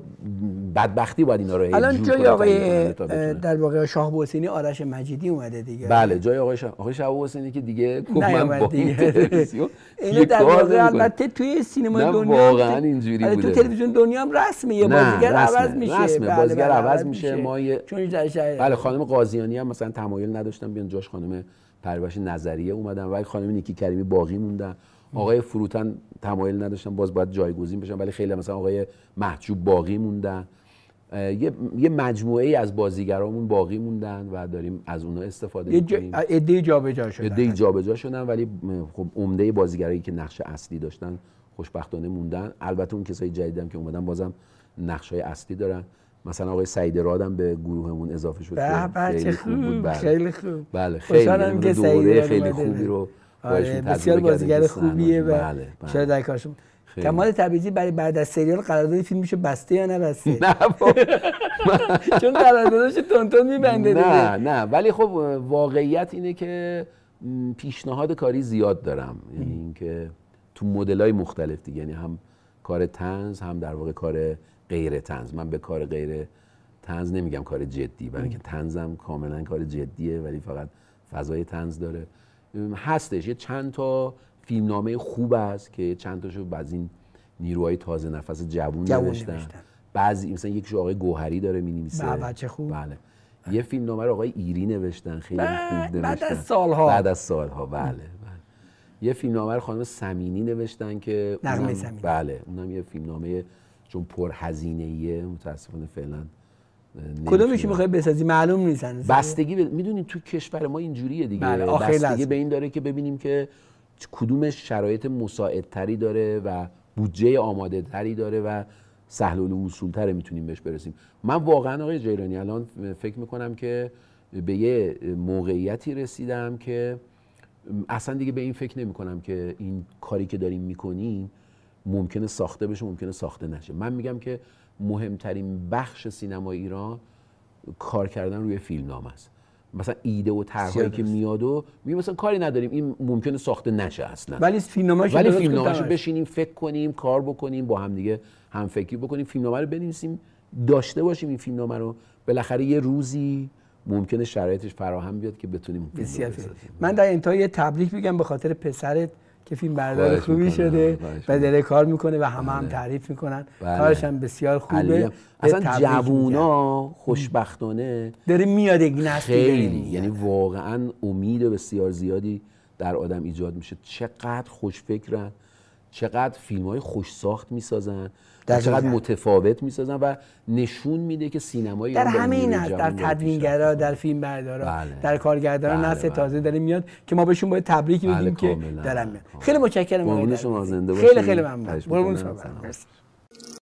بدبختی باید اینا رو الان جای آقای در واقع شاه حسینی آرش مجیدی اومده دیگه بله جای آقای شاه آقای شاه حسینی که دیگه گفت من با این اینو در واقع البته توی سینما دنیا واقعا اینجوری بوده تو تلویزیون دنیا هم رسمه یه بازیگر عوض میشه رسمه بله، بله، بازیگر عوض میشه ما چون بله خانم قاضیانی هم مثلا تمایل نداشتن بیان جاش خانم پرورش نظریه اومدن ولی خانم نیکی کریمی باقی موندن آقای فروتن تمایل نداشتن باز باید جایگزین بشن ولی خیلی مثلا آقای محجوب باقی موندن یه،, مجموعه ای از بازیگرامون باقی موندن و داریم از اونها استفاده می‌کنیم. ایده جابجا شدن. ایده جابجا شدن ولی خب عمده بازیگرایی که نقش اصلی داشتن خوشبختانه موندن. البته اون کسای جدیدم که اومدن بازم نقشای اصلی دارن. مثلا آقای سعید رادم به گروهمون اضافه شد. خیلی خوب بله. خیلی خوب. بله خیلی خوب. خیلی خوبی رو آره بسیار بازیگر خوبیه و بله، شاید بله. در کارش؟ کمال تبریزی برای بعد از سریال قرارداد فیلم میشه بسته یا نبسته نه چون قراردادش تونتون میبنده نه نه ولی خب واقعیت اینه که پیشنهاد کاری زیاد دارم یعنی اینکه تو مدل مختلف دیگه یعنی هم کار تنز هم در واقع کار غیر تنز من به کار غیر تنز نمیگم کار جدی برای اینکه تنزم کاملا کار جدیه ولی فقط فضای تنز داره هستش یه چند تا فیلمنامه خوب است که چند تاشو از این نیروهای تازه نفس جوون نوشتن بعضی مثلا شو آقای گوهری داره می بله، بچه خوب بله یه فیلم نامه رو آقای ایری نوشتن خیلی خوب نوشتن بعد از سالها بعد از سالها بله, بله. یه فیلم نامه رو خانم سمینی نوشتن که نرمه سمینی بله اونم یه فیلم نامه چون پرهزینه ایه متاسفانه فعلا که میخوای بسازی معلوم نیستن بستگی ب... میدونید تو کشور ما اینجوریه دیگه بله بستگی به این داره که ببینیم که کدومش شرایط مساعدتری داره و بودجه آماده تری داره و سهل و تره میتونیم بهش برسیم من واقعا آقای جیرانی الان فکر میکنم که به یه موقعیتی رسیدم که اصلا دیگه به این فکر نمیکنم که این کاری که داریم میکنیم ممکنه ساخته بشه ممکنه ساخته نشه من میگم که مهمترین بخش سینما ایران کار کردن روی فیلمنامه است مثلا ایده و طرهایی که میاد و می مثلا کاری نداریم این ممکنه ساخته نشه اصلا ولی فیلمنامه‌اش ولی بشینیم فکر کنیم کار بکنیم با هم دیگه هم فکری بکنیم فیلمنامه رو بنویسیم داشته باشیم این فیلمنامه رو بالاخره یه روزی ممکنه شرایطش فراهم بیاد که بتونیم بسیار من در انتهای تبریک میگم به خاطر پسرت که فیلم بردار خوبی شده و داره کار میکنه و همه هم بله. تعریف میکنن بله. کارش هم بسیار خوبه اصلا جوونا خوشبختانه داره میاد یک خیلی یعنی واقعا امید بسیار زیادی در آدم ایجاد میشه چقدر خوشفکرن چقدر فیلم های خوش ساخت میسازن در چقدر متفاوت میسازن و نشون میده که سینمای در همه این در تدوینگرا در فیلم بردارا بله. در کارگردان بله،, بله. تازه داره میاد که ما بهشون باید تبریک بله، بگیم که دارن میاد خیلی متشکرم خیلی خیلی ممنون